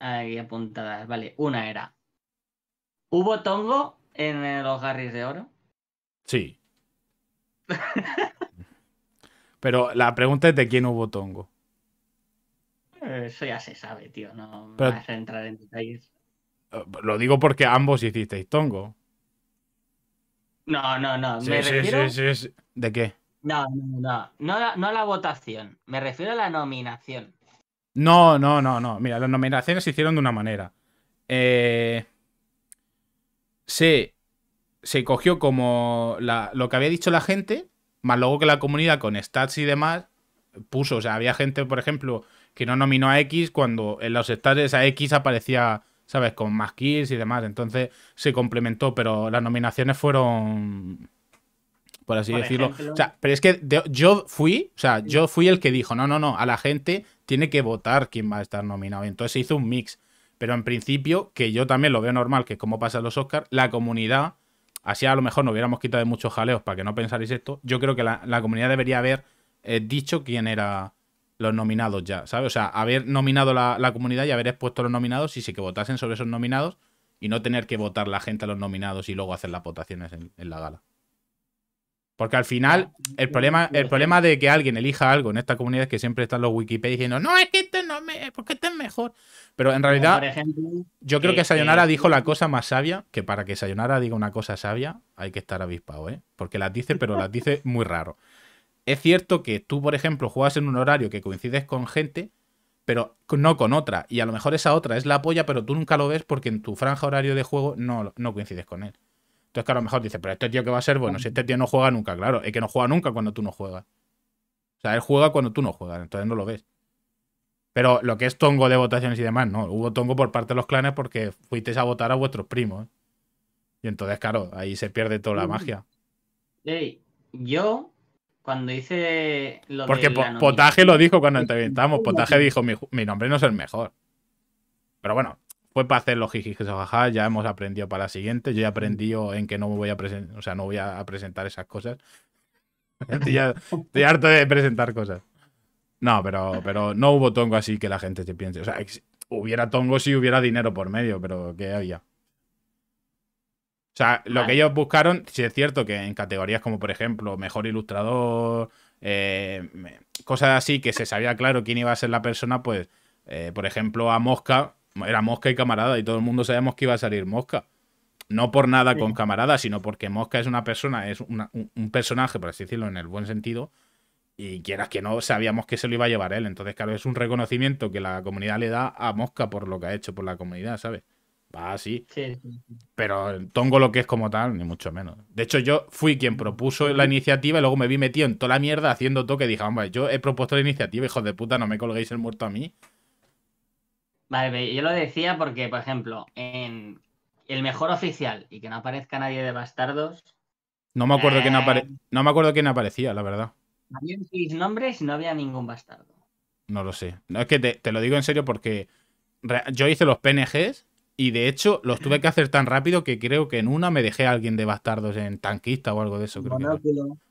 S2: aquí apuntadas. Vale, una era. ¿Hubo tongo en los Garris de Oro?
S1: Sí. Pero la pregunta es de quién hubo tongo.
S2: Eh, eso ya se sabe, tío. No vas a entrar en detalles.
S1: Eh, lo digo porque ambos hicisteis tongo.
S2: No, no, no. ¿De qué? No, no, no. No, la, la votación. Me refiero a la nominación.
S1: No, no, no, no. Mira, las nominaciones se hicieron de una manera. Eh, se, se cogió como lo que había dicho la gente, más luego que la comunidad con stats y demás puso. O sea, había gente, por ejemplo, que no nominó a X cuando en los stats a X aparecía, ¿sabes?, con más kills y demás. Entonces se complementó, pero las nominaciones fueron por así decirlo. O sea, pero es que yo fui, o sea, yo fui el que dijo, no, no, no, a la gente tiene que votar quién va a estar nominado. entonces se hizo un mix. Pero en principio, que yo también lo veo normal, que es como pasa en los Oscars, la comunidad, así a lo mejor nos hubiéramos quitado de muchos jaleos para que no pensáis esto, yo creo que la, comunidad debería haber eh, dicho quién era los nominados ya, ¿sabes? O sea, haber nominado la, la comunidad y haber expuesto los nominados y sí que votasen sobre esos nominados y no tener que votar la gente a los nominados y luego hacer las votaciones en, la gala. Porque al final, el problema, el problema de que alguien elija algo en esta comunidad es que siempre están los Wikipedia diciendo, no, es que eh, porque este mejor. Pero en realidad, yo creo que, este, Sayonara dijo la cosa más sabia, que para que Sayonara diga una cosa sabia hay que estar avispado, ¿eh? Porque las dice, pero las dice muy raro. Es cierto que tú, por ejemplo, juegas en un horario que coincides con gente, pero no con otra. Y a lo mejor esa otra es la polla, pero tú nunca lo ves porque en tu franja horario de juego no, coincides con él. Entonces, a lo mejor dice pero este tío que va a ser bueno, si este tío no juega nunca, claro, es que no juega nunca cuando tú no juegas. O sea, él juega cuando tú no juegas, entonces no lo ves. Pero lo que es tongo de votaciones y demás, no. Hubo tongo por parte de los clanes porque fuisteis a votar a vuestros primos. ¿eh? Y entonces, claro, ahí se pierde toda la mm. magia.
S2: yo, cuando hice Porque Potaje lo dijo cuando entrevistamos. Potaje dijo,
S1: mi, nombre no es el mejor. Pero bueno, fue para hacer los que jaja, ya hemos aprendido para la siguiente. Yo he aprendido en que no me voy a presentar, o sea, no voy a presentar esas cosas. estoy harto de presentar cosas. No, pero, pero no hubo tongo así que la gente se piense. O sea, hubiera tongo si hubiera dinero por medio, pero ¿qué había? O sea, lo que ellos buscaron, si es cierto que en categorías como, por ejemplo, mejor ilustrador, eh, cosas así que se sabía claro quién iba a ser la persona, pues, eh, por ejemplo, a Mosca, era Mosca y Camarada, y todo el mundo sabíamos que iba a salir Mosca. No por nada con Camarada, sino porque Mosca es una persona, es un personaje, por así decirlo, en el buen sentido, y quieras que no, sabíamos que se lo iba a llevar él. Entonces, claro, es un reconocimiento que la comunidad le da a Mosca por lo que ha hecho por la comunidad, ¿sabes? Va así. Sí. Pero Tongo lo que es como tal, ni mucho menos. De hecho, yo fui quien propuso la iniciativa y luego me vi metido en toda la mierda haciendo toque. Dije, hombre, yo he propuesto la iniciativa, hijos de puta, no me colguéis el muerto a mí.
S2: Vale, yo lo decía porque, por ejemplo, en el mejor oficial y que no aparezca nadie de bastardos.
S1: No me acuerdo que eh, no, no me acuerdo quién aparecía, la verdad.
S2: Habían seis nombres y no había ningún bastardo.
S1: No lo sé. No, es que te, lo digo en serio porque yo hice los PNGs y de hecho los tuve que hacer tan rápido que creo que en una me dejé a alguien de bastardos en tanquista o algo de eso.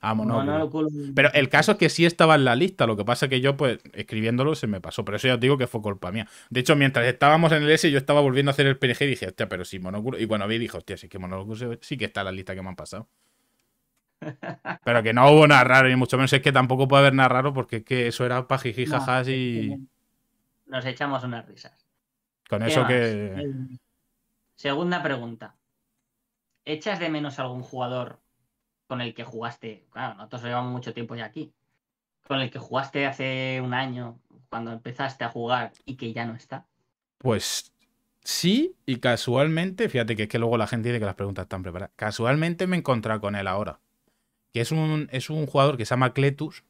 S1: Ah, monóculo. Pero el caso es que sí estaba en la lista, lo que pasa es que yo pues escribiéndolo se me pasó, pero eso ya os digo que fue culpa mía. De hecho mientras estábamos en el S yo estaba volviendo a hacer el PNG y dije, hostia, pero sí, monóculo. Y bueno vi dijo hostia, sí que monóculo sí que está en la lista que me han pasado. Pero que no hubo nada raro, y mucho menos es que tampoco puede haber nada raro porque es que eso era pajijijajas y.
S2: Nos echamos unas risas.
S1: Con eso que. Eh,
S2: segunda pregunta. ¿Echas de menos algún jugador con el que jugaste? Claro, nosotros llevamos mucho tiempo ya aquí. Con el que jugaste hace un año, cuando empezaste a jugar y que ya no está.
S1: Pues sí, y casualmente, fíjate que es que luego la gente dice que las preguntas están preparadas. Casualmente me he con él ahora que es un, es un jugador que se llama Cletus.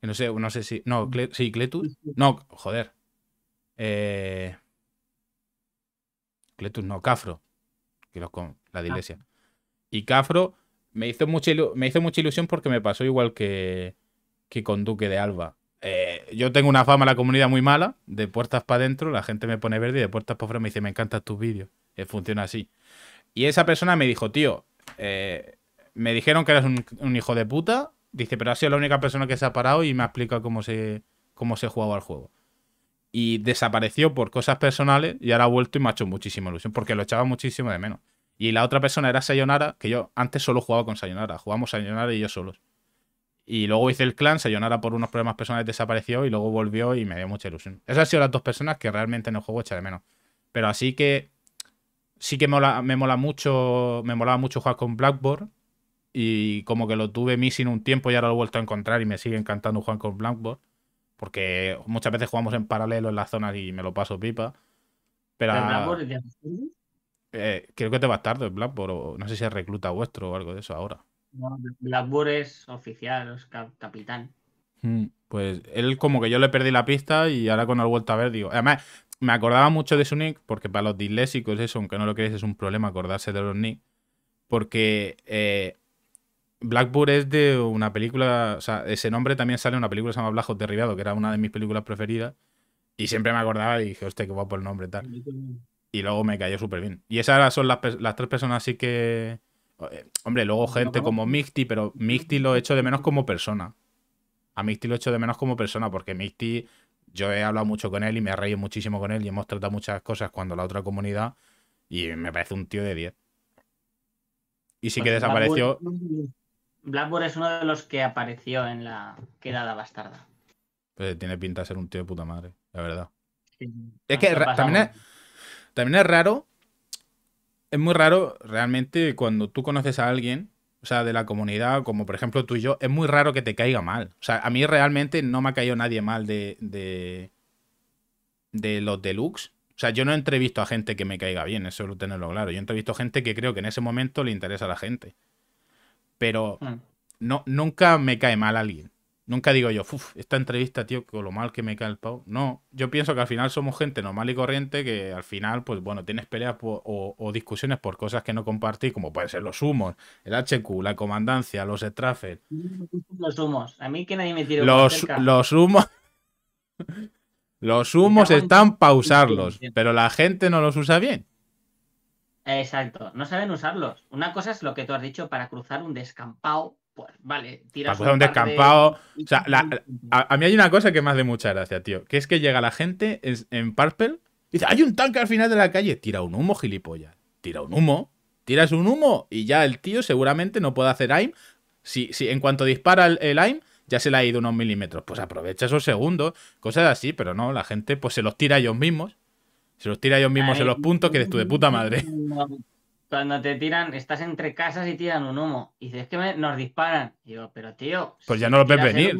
S1: Que no sé, no sé si. No, sí, Cletus. No, joder. Eh, Cletus, no, Cafro. Que con la de ah. iglesia. Y Cafro me hizo, mucha me hizo mucha ilusión porque me pasó igual que, que con Duque de Alba. Eh, yo tengo una fama en la comunidad muy mala, de puertas para adentro, la gente me pone verde y de puertas para afuera me dice, me encantan tus vídeos. Eh, funciona así. Y esa persona me dijo, tío, eh, me dijeron que eras un, hijo de puta. Dice, pero ha sido la única persona que se ha parado y me ha explicado cómo se, cómo se jugaba el juego. Y desapareció por cosas personales y ahora ha vuelto y me ha hecho muchísima ilusión porque lo echaba muchísimo de menos. Y la otra persona era Sayonara, que yo antes solo jugaba con Sayonara. Jugamos Sayonara y yo solos. Y luego hice el clan, Sayonara por unos problemas personales desapareció y luego volvió y me dio mucha ilusión. Esas han sido las dos personas que realmente en el juego echa de menos. Pero así que sí que mola, me mola mucho, me molaba mucho jugar con Blackboard y como que lo tuve missing un tiempo y ahora lo he vuelto a encontrar y me sigue encantando jugar con Blackboard. Porque muchas veces jugamos en paralelo en las zonas y me lo paso pipa. Pero. ¿El de eh, creo que te va tarde el Blackboard, no sé si es recluta vuestro o algo de eso ahora.
S2: No, Blackboard es oficial, es capitán.
S1: Hmm, pues él, como que yo le perdí la pista y ahora con he vuelto a ver, digo. Además, me acordaba mucho de su nick, porque para los disléxicos, eso, aunque no lo creáis, es un problema acordarse de los nick. Porque eh, Blackbird es de una película, o sea, ese nombre también sale en una película que se llama Black Derribado, que era una de mis películas preferidas. Y siempre me acordaba y dije, hostia, qué guapo el nombre tal. Y luego me cayó súper bien. Y esas son las, tres personas así que... Eh, hombre, luego gente como Mixti, pero Mixti lo hecho de menos como persona. A Mixti lo echo de menos como persona, porque Mixti, yo he hablado mucho con él y me he reído muchísimo con él y hemos tratado muchas cosas cuando la otra comunidad y me parece un tío de 10. Y sí que desapareció.
S2: Blackboard es uno de los que apareció en la quedada bastarda.
S1: Pues tiene pinta de ser un tío de puta madre, la verdad. es que también es, raro. Es muy raro realmente cuando tú conoces a alguien, o sea, de la comunidad, como por ejemplo tú y yo, es muy raro que te caiga mal. O sea, a mí realmente no me ha caído nadie mal de, de, los deluxe. O sea, yo no he entrevisto a gente que me caiga bien, eso lo tenerlo claro. Yo entrevisto a gente que creo que en ese momento le interesa a la gente pero mm. no, nunca me cae mal alguien. Nunca digo yo, uff, esta entrevista, tío, con lo mal que me cae el pau. No, yo pienso que al final somos gente normal y corriente que al final, pues bueno, tienes peleas o, discusiones por cosas que no compartís, como pueden ser los humos, el HQ, la comandancia, los straffers.
S2: Los humos, a mí que nadie me tire los, los humos.
S1: los humos están usarlos, pero la gente no los usa bien.
S2: Exacto, no saben usarlos. Una cosa es lo que tú has dicho para cruzar un descampado. Pues vale, tiras para cruzar un, descampado.
S1: O sea, a, mí hay una cosa que más hace mucha gracia, tío. Que es que llega la gente en, en Purple y dice: Hay un tanque al final de la calle. Tira un humo, gilipollas. Tira un humo. Tiras un humo y ya el tío seguramente no puede hacer aim. Si, si en cuanto dispara el, aim, ya se le ha ido unos milímetros. Pues aprovecha esos segundos, cosas así, pero no, la gente pues se los tira ellos mismos. Se los tira ellos mismos en los puntos que eres tú de puta madre.
S2: Cuando te tiran, estás entre casas y tiran un humo. Y dices que nos disparan. Y pero tío.
S1: Pues ya no los ves venir.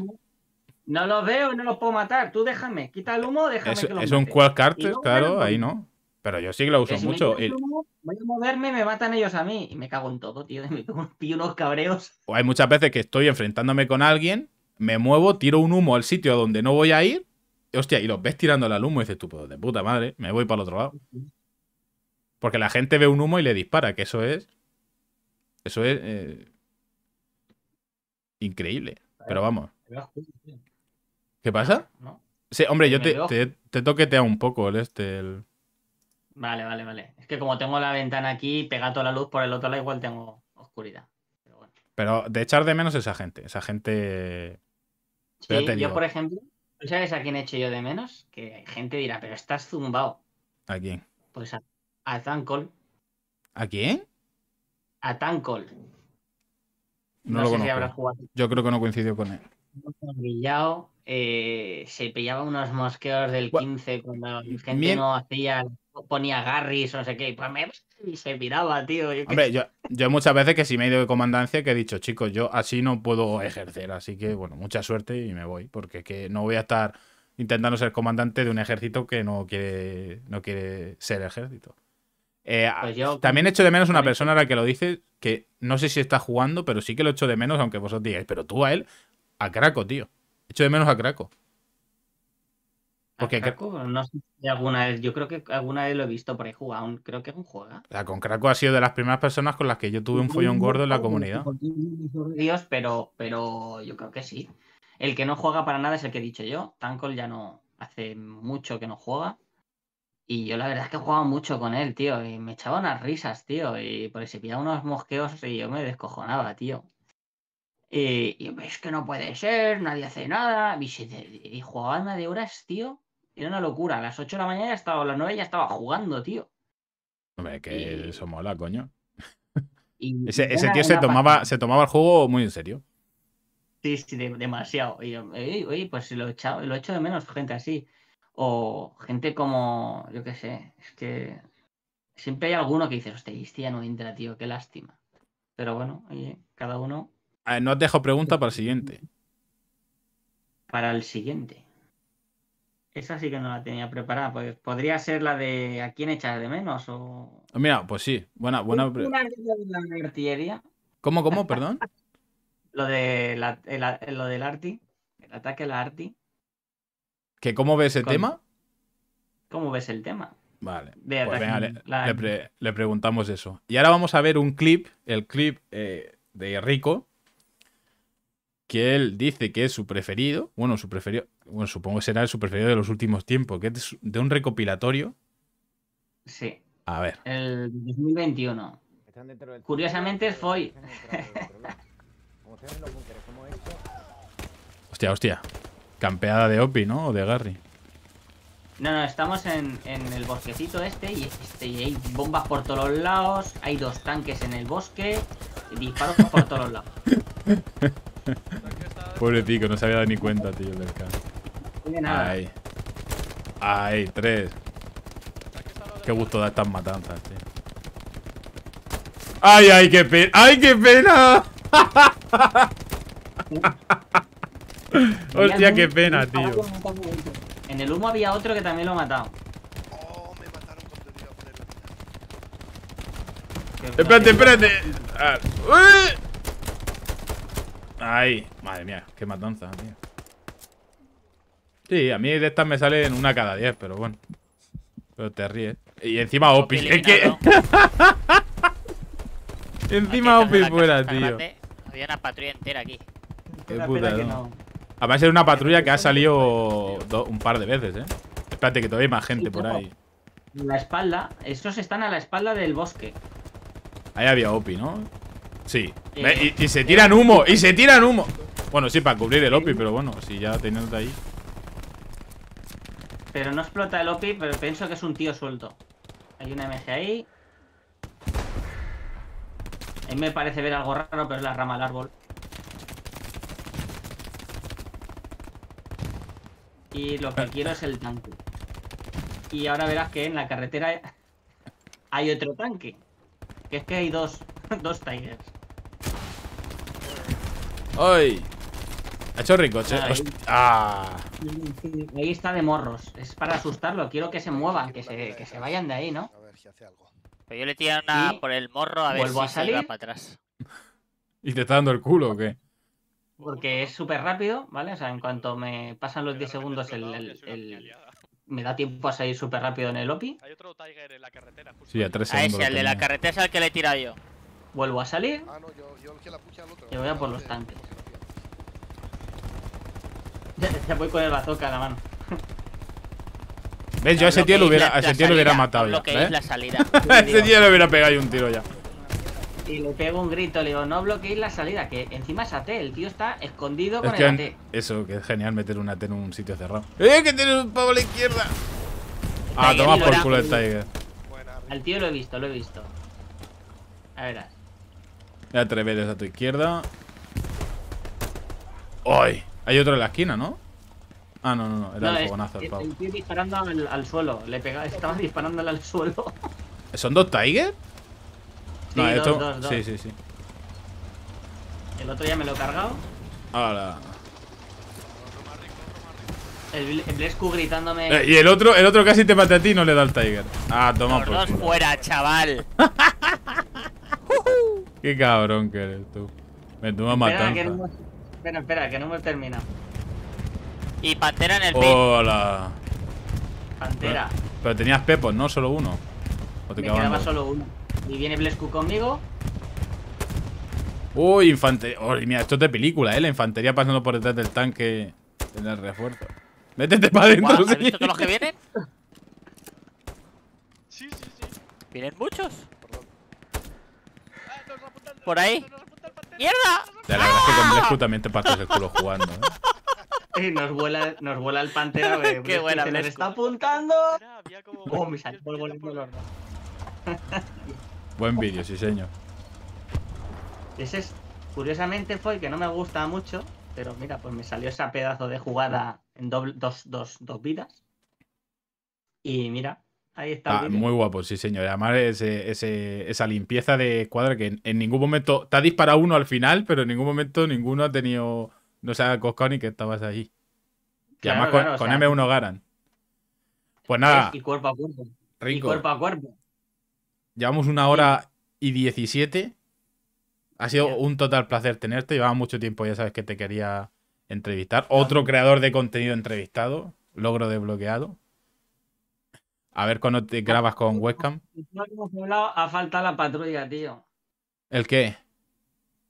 S2: no los veo y no los puedo matar. Tú déjame, quita el humo, déjame. Es, un quad claro, ahí no.
S1: Pero yo sí que lo uso mucho.
S2: voy a moverme y me matan ellos a mí. Y me cago en todo, tío. Me pillo unos cabreos.
S1: O hay muchas veces que estoy enfrentándome con alguien, me muevo, tiro un humo al sitio donde no voy a ir hostia, y los ves tirando la humo y dices tú, pues de puta madre, me voy para el otro lado. Porque la gente ve un humo y le dispara, que eso es. Eso es. Eh, increíble. Pero vamos. ¿Qué pasa? Ah, sí, hombre, yo te, te, te toquetea un poco el este.
S2: Vale, vale, vale. Es que como tengo la ventana aquí, pega a la luz por el otro lado, igual tengo oscuridad.
S1: Pero, Pero de echar de menos esa gente. Esa gente. Sí, yo, por
S2: ejemplo, ¿Tú sabes a quién he hecho yo de menos? Que gente dirá, pero estás zumbado. ¿A quién? Pues a, Tancol. ¿A quién? A Tancol.
S1: No, sé si habrá jugado. Yo creo que no coincidió con él.
S2: Brillado, eh, se pillaba unos mosqueos del 15 cuando la gente no hacía, ponía garris o no sé qué. pues me, y se miraba, tío. Yo Hombre,
S1: yo, muchas veces que si me he ido de comandancia que he dicho, chicos, yo así no puedo ejercer, así que mm. bueno, mucha suerte y me voy, porque que no voy a estar intentando ser comandante de un ejército que no quiere, no quiere ser ejército. Eh, pues también echo de menos una persona a la que lo dice, que no sé si está jugando, pero sí que lo echo de menos, aunque vosotros digáis, pero tú a él, a Craco, tío. Echo de menos a Craco. Porque
S2: alguna vez, yo creo que alguna vez lo he visto por ahí jugado, creo que es un juega
S1: La con Craco ha sido de las primeras personas con las que yo tuve un follón gordo en la comunidad.
S2: Dios, pero, pero yo creo que sí. El que no juega para nada es el que he dicho yo. Tankol ya no hace mucho que no juega. Y yo la verdad es que he jugado mucho con él, tío. Y me echaba unas risas, tío. Y por se pillaba unos mosqueos y yo me descojonaba, tío. Y, es que no puede ser, nadie hace nada. Y, jugaba de horas, tío era una locura. A las 8 de la mañana ya estaba, a las 9 ya estaba jugando, tío. Hombre, que
S1: eso mola, coño. ese, tío se tomaba, se tomaba el juego muy en serio.
S2: Sí, sí, demasiado. oye, pues lo he, lo hecho de menos, gente así. O gente como, yo qué sé, es que siempre hay alguno que dice, hostia, este no entra, tío, qué lástima.
S1: Pero bueno, cada uno. no os dejo pregunta para el siguiente. Para el siguiente.
S2: Esa sí que no la tenía preparada. Pues podría ser la de ¿a quién echar de menos? O...
S1: Mira, pues sí. Buena, buena.
S2: ¿La artillería?
S1: ¿Cómo, cómo? Perdón.
S2: lo, de la, el, lo del arti. El ataque a la arti.
S1: ¿Que cómo ves el tema?
S2: ¿Cómo ves el tema? Vale. Pues
S1: le, preguntamos eso. Y ahora vamos a ver un clip, el clip eh, de Rico, que él dice que es su preferido. Bueno, su preferido bueno, supongo que será el superferido de los últimos tiempos, que es de un recopilatorio. Sí. A ver. El 2021.
S2: Curiosamente fue.
S1: hostia, hostia. Campeada de Opi, ¿no? O de Garry.
S2: No, no, estamos en, el bosquecito este y, este hay bombas por todos lados, hay dos tanques en el bosque, disparos por todos lados.
S1: Pobre tico, no se había dado ni cuenta, tío, del carro. Ay. tres. Qué gusto da estas matanzas, tío. ¡Ay, ay, qué pena! ¡Ay, qué pena! Hostia, qué pena, tío. En
S2: el humo había otro que también lo ha matado. Oh, me mataron con
S1: a Espérate, espérate. Ah, ay, madre mía, qué matanza, tío. Sí, a mí de estas me salen una cada diez, pero bueno. Pero te ríes. Y encima Opi. Es que... encima Opi fuera, tío.
S2: Había una patrulla entera aquí.
S1: Qué puta, ¿no? Que Además una patrulla que ha salido un par de veces, ¿eh? Espérate, que todavía hay más gente por ahí.
S2: La espalda. Estos están a la espalda del bosque.
S1: Ahí había Opi, ¿no? Sí. y, se tiran humo, y se tiran humo. Bueno, sí, para cubrir el Opi, pero bueno, si ya teniendo ahí.
S2: Pero no explota el OPI, pero pienso que es un tío suelto. Hay una MG ahí. Ahí me parece ver algo raro, pero es la rama del árbol. Y lo que quiero es el tanque. Y ahora verás que en la carretera hay otro tanque. Que es que hay dos, dos Tigers.
S1: ¡Ay! Ha hecho ricoche. Ahí.
S2: Ah. ahí está de morros. Es para asustarlo. Quiero que se muevan, que se, vayan de ahí, ¿no? A ver si hace algo. Pero yo le tiro una por el morro a ver si a salir? se para atrás.
S1: ¿Y te está dando el culo o qué?
S2: Porque es súper rápido, ¿vale? O sea, en cuanto me pasan los 10 segundos, el, me da tiempo a salir súper rápido en el OPI. Hay otro Tiger
S1: en la carretera. sí, a tres segundos. ese, el de la
S2: carretera es el que le he tirado yo. Vuelvo a salir. Ah, Yo voy a por los tanques. Ya voy con el bazooka en la mano.
S1: ¿Ves? Yo a ese tío lo hubiera, a ese tío lo hubiera matado ya. la salida. a ese tío le hubiera pegado un tiro ya.
S2: Y le pego un grito, le digo, no bloqueéis la salida, que encima es AT, el tío está escondido con el AT.
S1: Eso, que es genial meter un AT en un sitio cerrado.
S2: ¡Eh, que tienes un pavo a la izquierda!
S1: Ah, toma por culo el Tiger.
S2: Al tío lo he visto, lo he visto. A ver.
S1: Ya a tu izquierda. ¡Ay! Hay otro en la esquina, ¿no? Ah, no, no, no, era el fogonazo, el, pavo.
S2: disparando al, suelo, le estaba disparándole al suelo.
S1: ¿Son dos Tiger? Sí, no, dos, esto... dos, Sí, sí, sí.
S2: El otro ya me lo he cargado. Ahora. El, el Blescu gritándome. Eh, y el otro, el
S1: otro casi te mata a ti y no le da el Tiger. Ah, toma Los por dos
S2: fuera, chaval.
S1: Qué cabrón que eres tú. Me a matando
S2: espera, espera, que no hemos terminado. Y Pantera en el pit.
S1: ¡Hola! Pantera. Pero, tenías Pepos, ¿no? Solo uno. ¿O te Me quedaba
S2: solo uno. Y viene Blescu conmigo.
S1: Uy, infantería. Oh, mira, esto es de película, ¿eh? La infantería pasando por detrás del tanque en el refuerzo. Métete para adentro. ¿Has visto que los que vienen?
S2: Sí, sí, sí. ¿Vienen muchos? Por ahí.
S1: ¡Mierda! La verdad es que con ¡Ah! también te partes el culo jugando.
S2: Y ¿eh? eh, nos vuela, nos vuela el pantera. ¡Qué buena, Se está
S1: apuntando.
S2: ¡Oh, me salió el volando!
S1: Buen vídeo, sí, señor.
S2: Ese es, curiosamente fue el que no me gusta mucho, pero mira, pues me salió ese pedazo de jugada en doble, dos, dos vidas.
S1: Y mira,
S2: Ahí está. Ah, muy
S1: guapo, sí, señor. Además, esa limpieza de escuadra que en, ningún momento. Te ha disparado uno al final, pero en ningún momento ninguno ha tenido. No se ha coscado ni que estabas allí.
S2: Y además con, M1
S1: Garan. Pues nada. Y
S2: cuerpo a cuerpo. Y cuerpo a cuerpo.
S1: Llevamos una hora y 17. Ha sido un total placer tenerte. Llevaba mucho tiempo, ya sabes que te quería entrevistar. Otro creador de contenido entrevistado. Logro desbloqueado. A ver cuando te grabas con webcam.
S2: ha faltado la patrulla, tío. ¿El qué?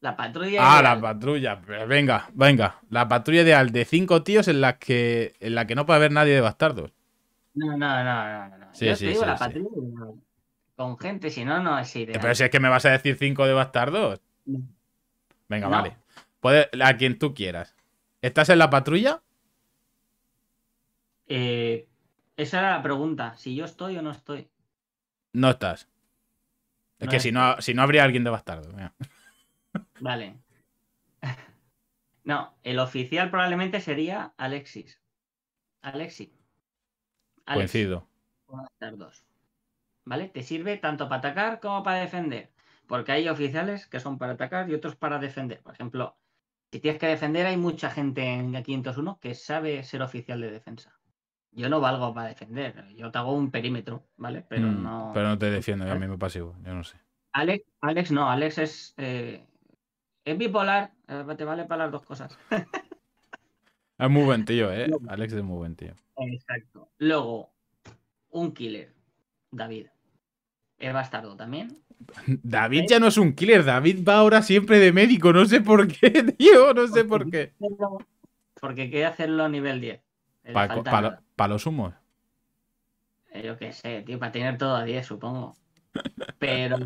S2: La patrulla. Ah, la
S1: patrulla. Venga, venga. La patrulla ideal de cinco tíos en la que, en la que no puede haber nadie de bastardos.
S2: No, no, no, no. no. Yo te digo la patrulla con gente, si no, no
S1: es ideal. Pero si es que me vas a decir cinco de bastardos. Venga, vale. Puede a quien tú quieras. ¿Estás en la patrulla? Eh,
S2: esa era la pregunta, si yo estoy o no estoy.
S1: No estás. Es que si no, si no habría alguien de bastardo.
S2: Vale. No, el oficial probablemente sería Alexis. Alexis. Coincido. ¿Vale? Te sirve tanto para atacar como para defender. Porque hay oficiales que son para atacar y otros para defender. Por ejemplo, si tienes que defender, hay mucha gente en 501 que sabe ser oficial de defensa yo no valgo para defender. Yo te hago un perímetro, ¿vale? Pero mm, no. Pero
S1: no te defiendo, A mí me pasivo, yo no sé.
S2: Alex, no, Alex es. Eh, es bipolar, eh, te vale para las dos cosas.
S1: es muy buen tío, ¿eh? Alex es muy buen tío.
S2: Exacto. Luego, un killer, David. Es bastardo también.
S1: David ¿Eh? ya no es un killer, David va ahora siempre de médico, no sé por qué, tío, no sé por qué.
S2: Porque quiere hacerlo a nivel 10. ¿Para los humos? Eh, yo qué sé, tío, para tener todo a 10, supongo. Pero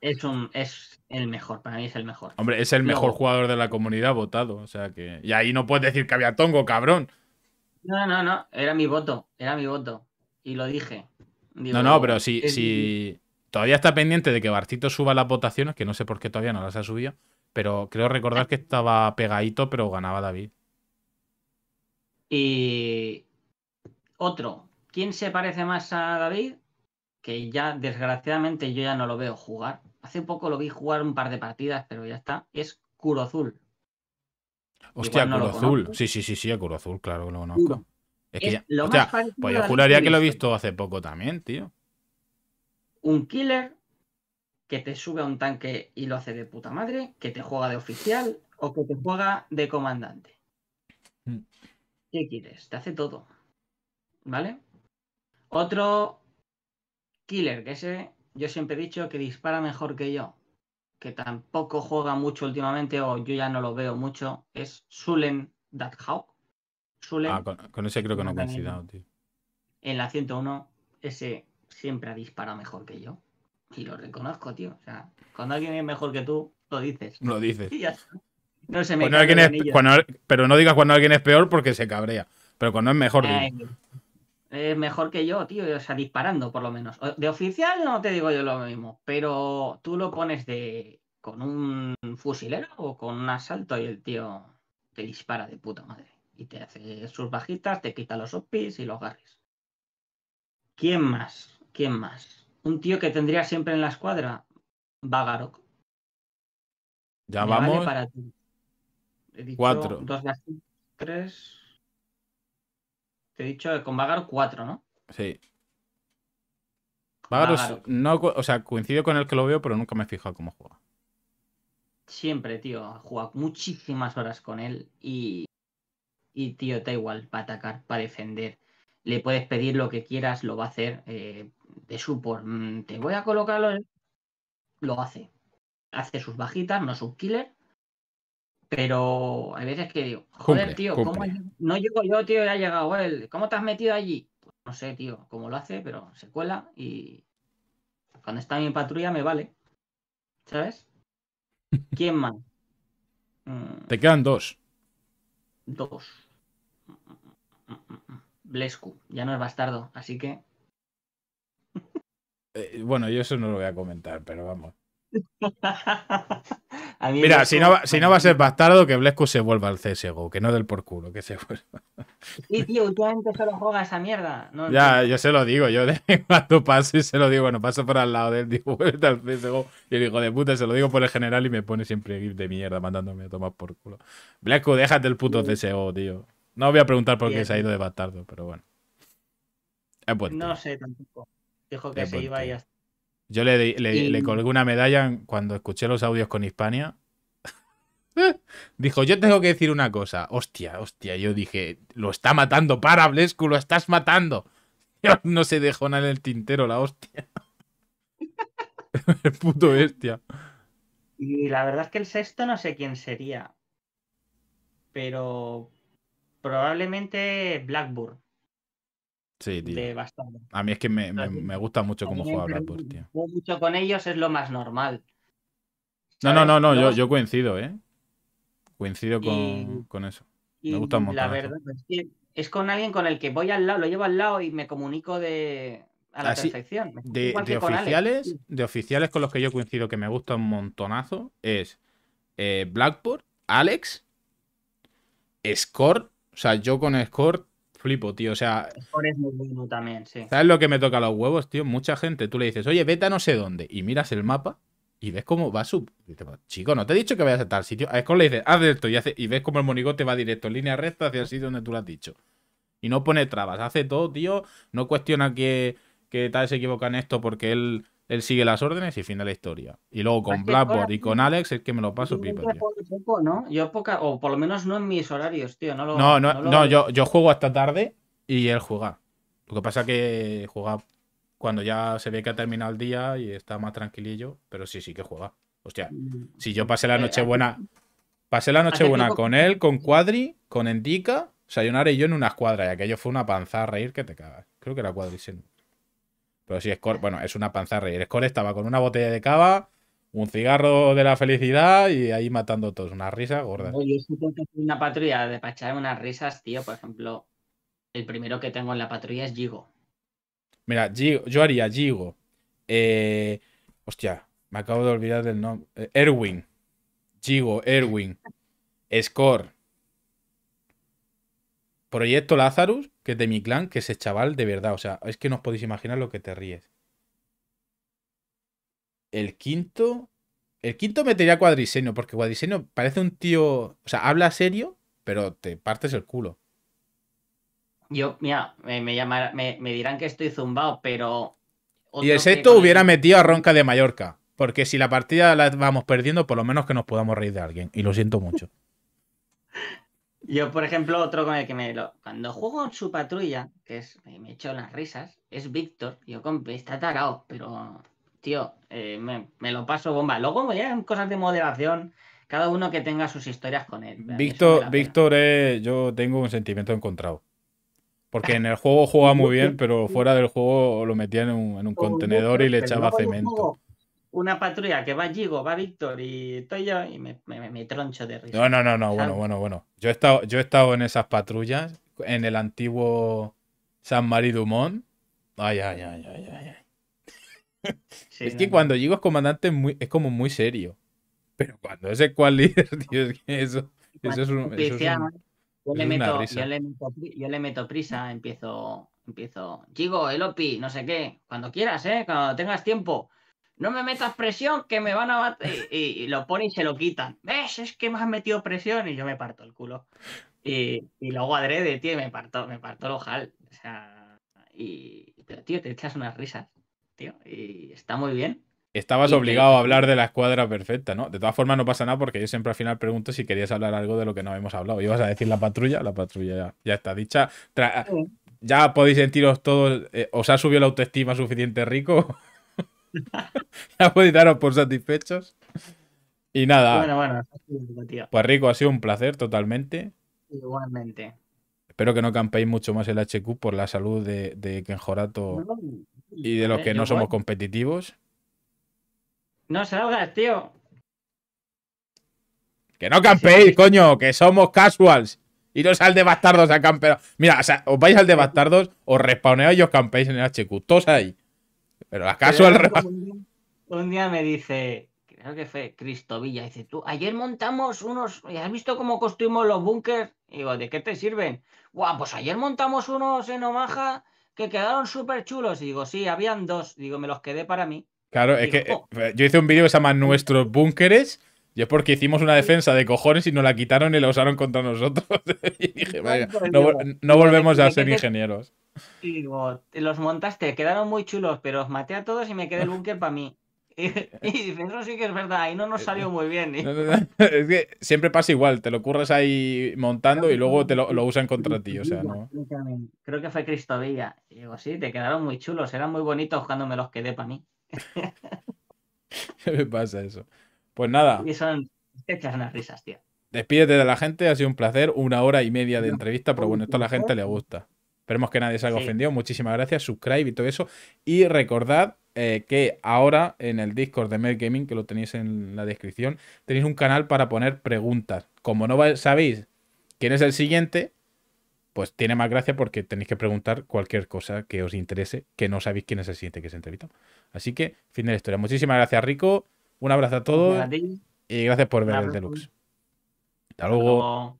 S2: es, un, es el mejor, para mí es el mejor. Hombre, es el mejor
S1: jugador de la comunidad votado, o sea que... Y ahí no puedes decir que había tongo, cabrón.
S2: No, no, no, era mi voto, era mi voto. Y lo dije. no, no, pero si, si
S1: todavía está pendiente de que Bartito suba las votaciones, que no sé por qué todavía no las ha subido, pero creo recordar ah. que estaba pegadito, pero ganaba David.
S2: Y otro, ¿quién se parece más a David? Que ya, desgraciadamente, yo ya no lo veo jugar. Hace poco lo vi jugar un par de partidas, pero ya está. Es azul. Hostia, curo azul! Sí,
S1: sí, sí, sí, a azul, claro que lo conozco. Es que ya... lo pues yo juraría que lo he visto hace poco también, tío.
S2: Un killer que te sube a un tanque y lo hace de puta madre, que te juega de oficial o que te juega de comandante. Mm. ¿Qué quieres? Te hace todo. ¿Vale? Otro killer, que ese yo siempre he dicho que dispara mejor que yo, que tampoco juega mucho últimamente o yo ya no lo veo mucho, es Sulen Dathawk.
S1: Sulen, ah, con, ese creo que no coincidado, tío.
S2: En la 101, ese siempre ha disparado mejor que yo. Y lo reconozco, tío. O sea, cuando alguien es mejor que tú, lo dices. Lo dices. No se me
S1: Pero no digas cuando alguien es peor porque se cabrea. Pero cuando es mejor.
S2: es mejor que yo, tío. O sea, disparando, por lo menos. De oficial no te digo yo lo mismo. Pero tú lo pones de con un fusilero o con un asalto y el tío te dispara de puta madre. Y te hace sus bajitas, te quita los opis y los garris. ¿Quién más? ¿Quién más? Un tío que tendría siempre en la escuadra, Vagarok Ya vamos. He dicho Dos tres. Te he dicho con Vagar cuatro, ¿no?
S1: Sí. Vagar o sea, coincido con el que lo veo, pero nunca me he fijado cómo juega.
S2: Siempre, tío. juega muchísimas horas con él y, y tío, da igual, para atacar, para defender. Le puedes pedir lo que quieras, lo va a hacer. Eh, de support, mm, te voy a colocarlo. Lo hace. Hace sus bajitas, no es killer, pero hay veces que digo, joder, tío, ¿cómo no llego yo, tío, ya ha llegado él? ¿Cómo te has metido allí? Pues no sé, tío, cómo lo hace, pero se cuela y cuando está mi patrulla me vale. ¿Sabes? ¿Quién más?
S1: Mm. Te quedan dos.
S2: Dos. Blescu, ya no es bastardo, así que.
S1: Eh, bueno, yo eso no lo voy a comentar, pero vamos. Mira, si no, va, si no va a ser bastardo, que Blescu se vuelva al CSGO, que no del por culo, que se vuelva.
S2: Sí, tío, últimamente solo juega esa mierda. ya,
S1: yo se lo digo, yo cuando paso y se lo digo, bueno, paso por al lado del él, digo, al CSGO, y el hijo de puta se lo digo por el general y me pone siempre de mierda mandándome a tomar por culo. Blescu, déjate el puto CSGO, tío. No voy a preguntar por qué se ha ido de bastardo, pero bueno.
S2: No sé tampoco. Dijo que se iba y hasta
S1: yo le, le, colgué una medalla cuando escuché los audios con Hispania. Dijo, yo tengo que decir una cosa. Hostia, hostia. Yo dije, lo está matando, para, Blescu, lo estás matando. no se dejó nada en el tintero, la hostia. el puto bestia.
S2: Y la verdad es que el sexto no sé quién sería. Pero probablemente Blackburn.
S1: Sí, De bastante. A mí es que me, gusta mucho cómo juega Blackboard,
S2: tío. mucho con ellos es lo más normal.
S1: No, no, no, no, yo, yo coincido, ¿eh? Coincido con, eso. Me gusta mucho. La verdad
S2: es que es con alguien con el que voy al lado, lo llevo al lado y me comunico de a la perfección. De, oficiales,
S1: de oficiales con los que yo coincido que me gusta un montonazo es eh, Blackboard, Alex, Score. O sea, yo con Score Flipo, tío. O sea.
S2: Es muy bueno también, sí.
S1: ¿Sabes lo que me toca los huevos, tío? Mucha gente, tú le dices, oye, vete a no sé dónde. Y miras el mapa y ves cómo va su. Chico, no te he dicho que vayas a tal sitio. A Escon le dices, haz esto y, ves cómo el monigote va directo, en línea recta hacia el sitio donde tú lo has dicho. Y no pone trabas, hace todo, tío. No cuestiona que, que tal se equivoca en esto porque él él sigue las órdenes y fin de la historia. Y luego con Blackboard y con Alex es que me lo paso pipa,
S2: ¿no? Yo poca, o por lo menos no en mis horarios, tío. No, no, no, yo,
S1: juego hasta tarde y él juega. Lo que pasa que juega cuando ya se ve que ha terminado el día y está más tranquilillo, pero sí, sí que juega. Hostia, mm. si yo pasé la eh, noche buena, pasé la noche buena con él, con Cuadri, con Endica, se yo en una escuadra y aquello fue una panza a reír que te cagas. Creo que era Cuadri, pero sí, Score, bueno, es una panzarra. Y el Score estaba con una botella de cava, un cigarro de la felicidad y ahí matando todos. Una risa gorda. Yo
S2: supongo que una patrulla de pachar unas risas, tío. Por ejemplo, el primero que tengo en la patrulla es Gigo.
S1: Mira, yo haría Gigo. Eh, hostia, me acabo de olvidar del nombre. Eh, Erwin. Gigo, Erwin. Score. Proyecto Lazarus, que es de mi clan, que es ese chaval de verdad, o sea, es que no os podéis imaginar lo que te ríes. El quinto. El quinto metería cuadriseño, porque cuadriseño parece un tío. O sea, habla serio, pero te partes el culo.
S2: Yo, mira, me, me, dirán que estoy zumbado, pero. Y el sexto hubiera metido a
S1: Ronca de Mallorca. Porque si la partida la vamos perdiendo, por lo menos que nos podamos reír de alguien. Y lo siento mucho.
S2: Yo, por ejemplo, otro con el que me. cuando juego en su patrulla, que es. Eh, me echo las risas, es Víctor. Yo, con está atagado, pero. Tío, eh, me, lo paso bomba. Luego ya en cosas de moderación, cada uno que tenga sus historias con él. Víctor,
S1: Víctor eh, yo tengo un sentimiento encontrado. Porque en el juego jugaba muy bien, pero fuera del juego lo metía en un, en un contenedor y le echaba cemento
S2: una patrulla que va Gigo, va Víctor y estoy yo y me, troncho de risa. No,
S1: no, no, no, bueno, bueno, bueno. Yo he estado, yo he estado en esas patrullas, en el antiguo San Marí Dumont. Ay, ay, ay, ay, ay. es que cuando Gigo es comandante es, muy, es como muy serio. Pero cuando es cual líder, tío, es que eso, eso es un. yo le, meto,
S2: prisa, empiezo, empiezo. el Opi, no sé qué. Cuando quieras, ¿eh? Cuando tengas tiempo no me metas presión que me van a Y, lo pone y se lo quitan. ¿Ves? Es que me has metido presión y yo me parto el culo. Y, y luego adrede, tío, y me parto, me parto el ojal. O sea, y, pero tío, te echas unas risa, tío, y está muy bien.
S1: Estabas obligado a hablar de la escuadra perfecta, ¿no? De todas formas no pasa nada porque yo siempre al final pregunto si querías hablar algo de lo que no hemos hablado. Ibas a decir la patrulla, la patrulla ya, ya está dicha. ya podéis sentiros todos, eh, ¿os ha subido la autoestima suficiente rico? ya daros por satisfechos. Y nada. Bueno,
S2: bueno, tío.
S1: Pues Rico, ha sido un placer totalmente.
S2: Igualmente.
S1: Espero que no campeéis mucho más el HQ por la salud de, Kenjorato y de los eh, que no somos competitivos.
S2: No salgas, tío.
S1: Que no campeéis, coño, que somos casuals. y no al de bastardos a campear. Mira, o os vais al de bastardos, os respawneáis y os campeáis en el HQ. Todos ahí. Pero acaso al revés.
S2: Un, día me dice, creo que fue Cristovilla, dice, tú, ayer montamos unos, ¿has visto cómo construimos los búnkeres? digo, ¿de qué te sirven? Guau, pues ayer montamos unos en Omaha que quedaron súper chulos. Y digo, sí, habían dos. Digo, me los quedé para mí.
S1: Claro, es que oh". eh, yo hice un vídeo que se llama Nuestros Búnkeres y es porque hicimos una defensa de cojones y nos la quitaron y la usaron contra nosotros. y dije, vaya, no, volvemos a ser ingenieros.
S2: Y digo, los montaste, quedaron muy chulos, pero os maté a todos y me quedé el búnker para mí. Y, y eso sí que es verdad, ahí no nos salió muy bien.
S1: es que siempre pasa igual, te lo curras ahí montando y luego te lo, usan contra ti, o sea, ¿no?
S2: Creo que fue Cristovilla. Y digo, sí, te quedaron muy chulos, eran muy bonitos cuando me los quedé para mí.
S1: me pasa eso. Pues nada. Y son.
S2: hechas unas risas, tío.
S1: Despídete de la gente, ha sido un placer. Una hora y media de entrevista, pero bueno, esto a la gente le gusta. Esperemos que nadie se haya ofendido. Muchísimas gracias. Subscribe y todo eso. Y recordad eh, que ahora en el Discord de Mel Gaming, que lo tenéis en la descripción, tenéis un canal para poner preguntas. Como no sabéis quién es el siguiente, pues tiene más gracia porque tenéis que preguntar cualquier cosa que os interese, que no sabéis quién es el siguiente que se entrevista. Así que, fin de la historia. Muchísimas gracias, Rico. Un abrazo a todos y gracias por ver el deluxe. Hasta luego.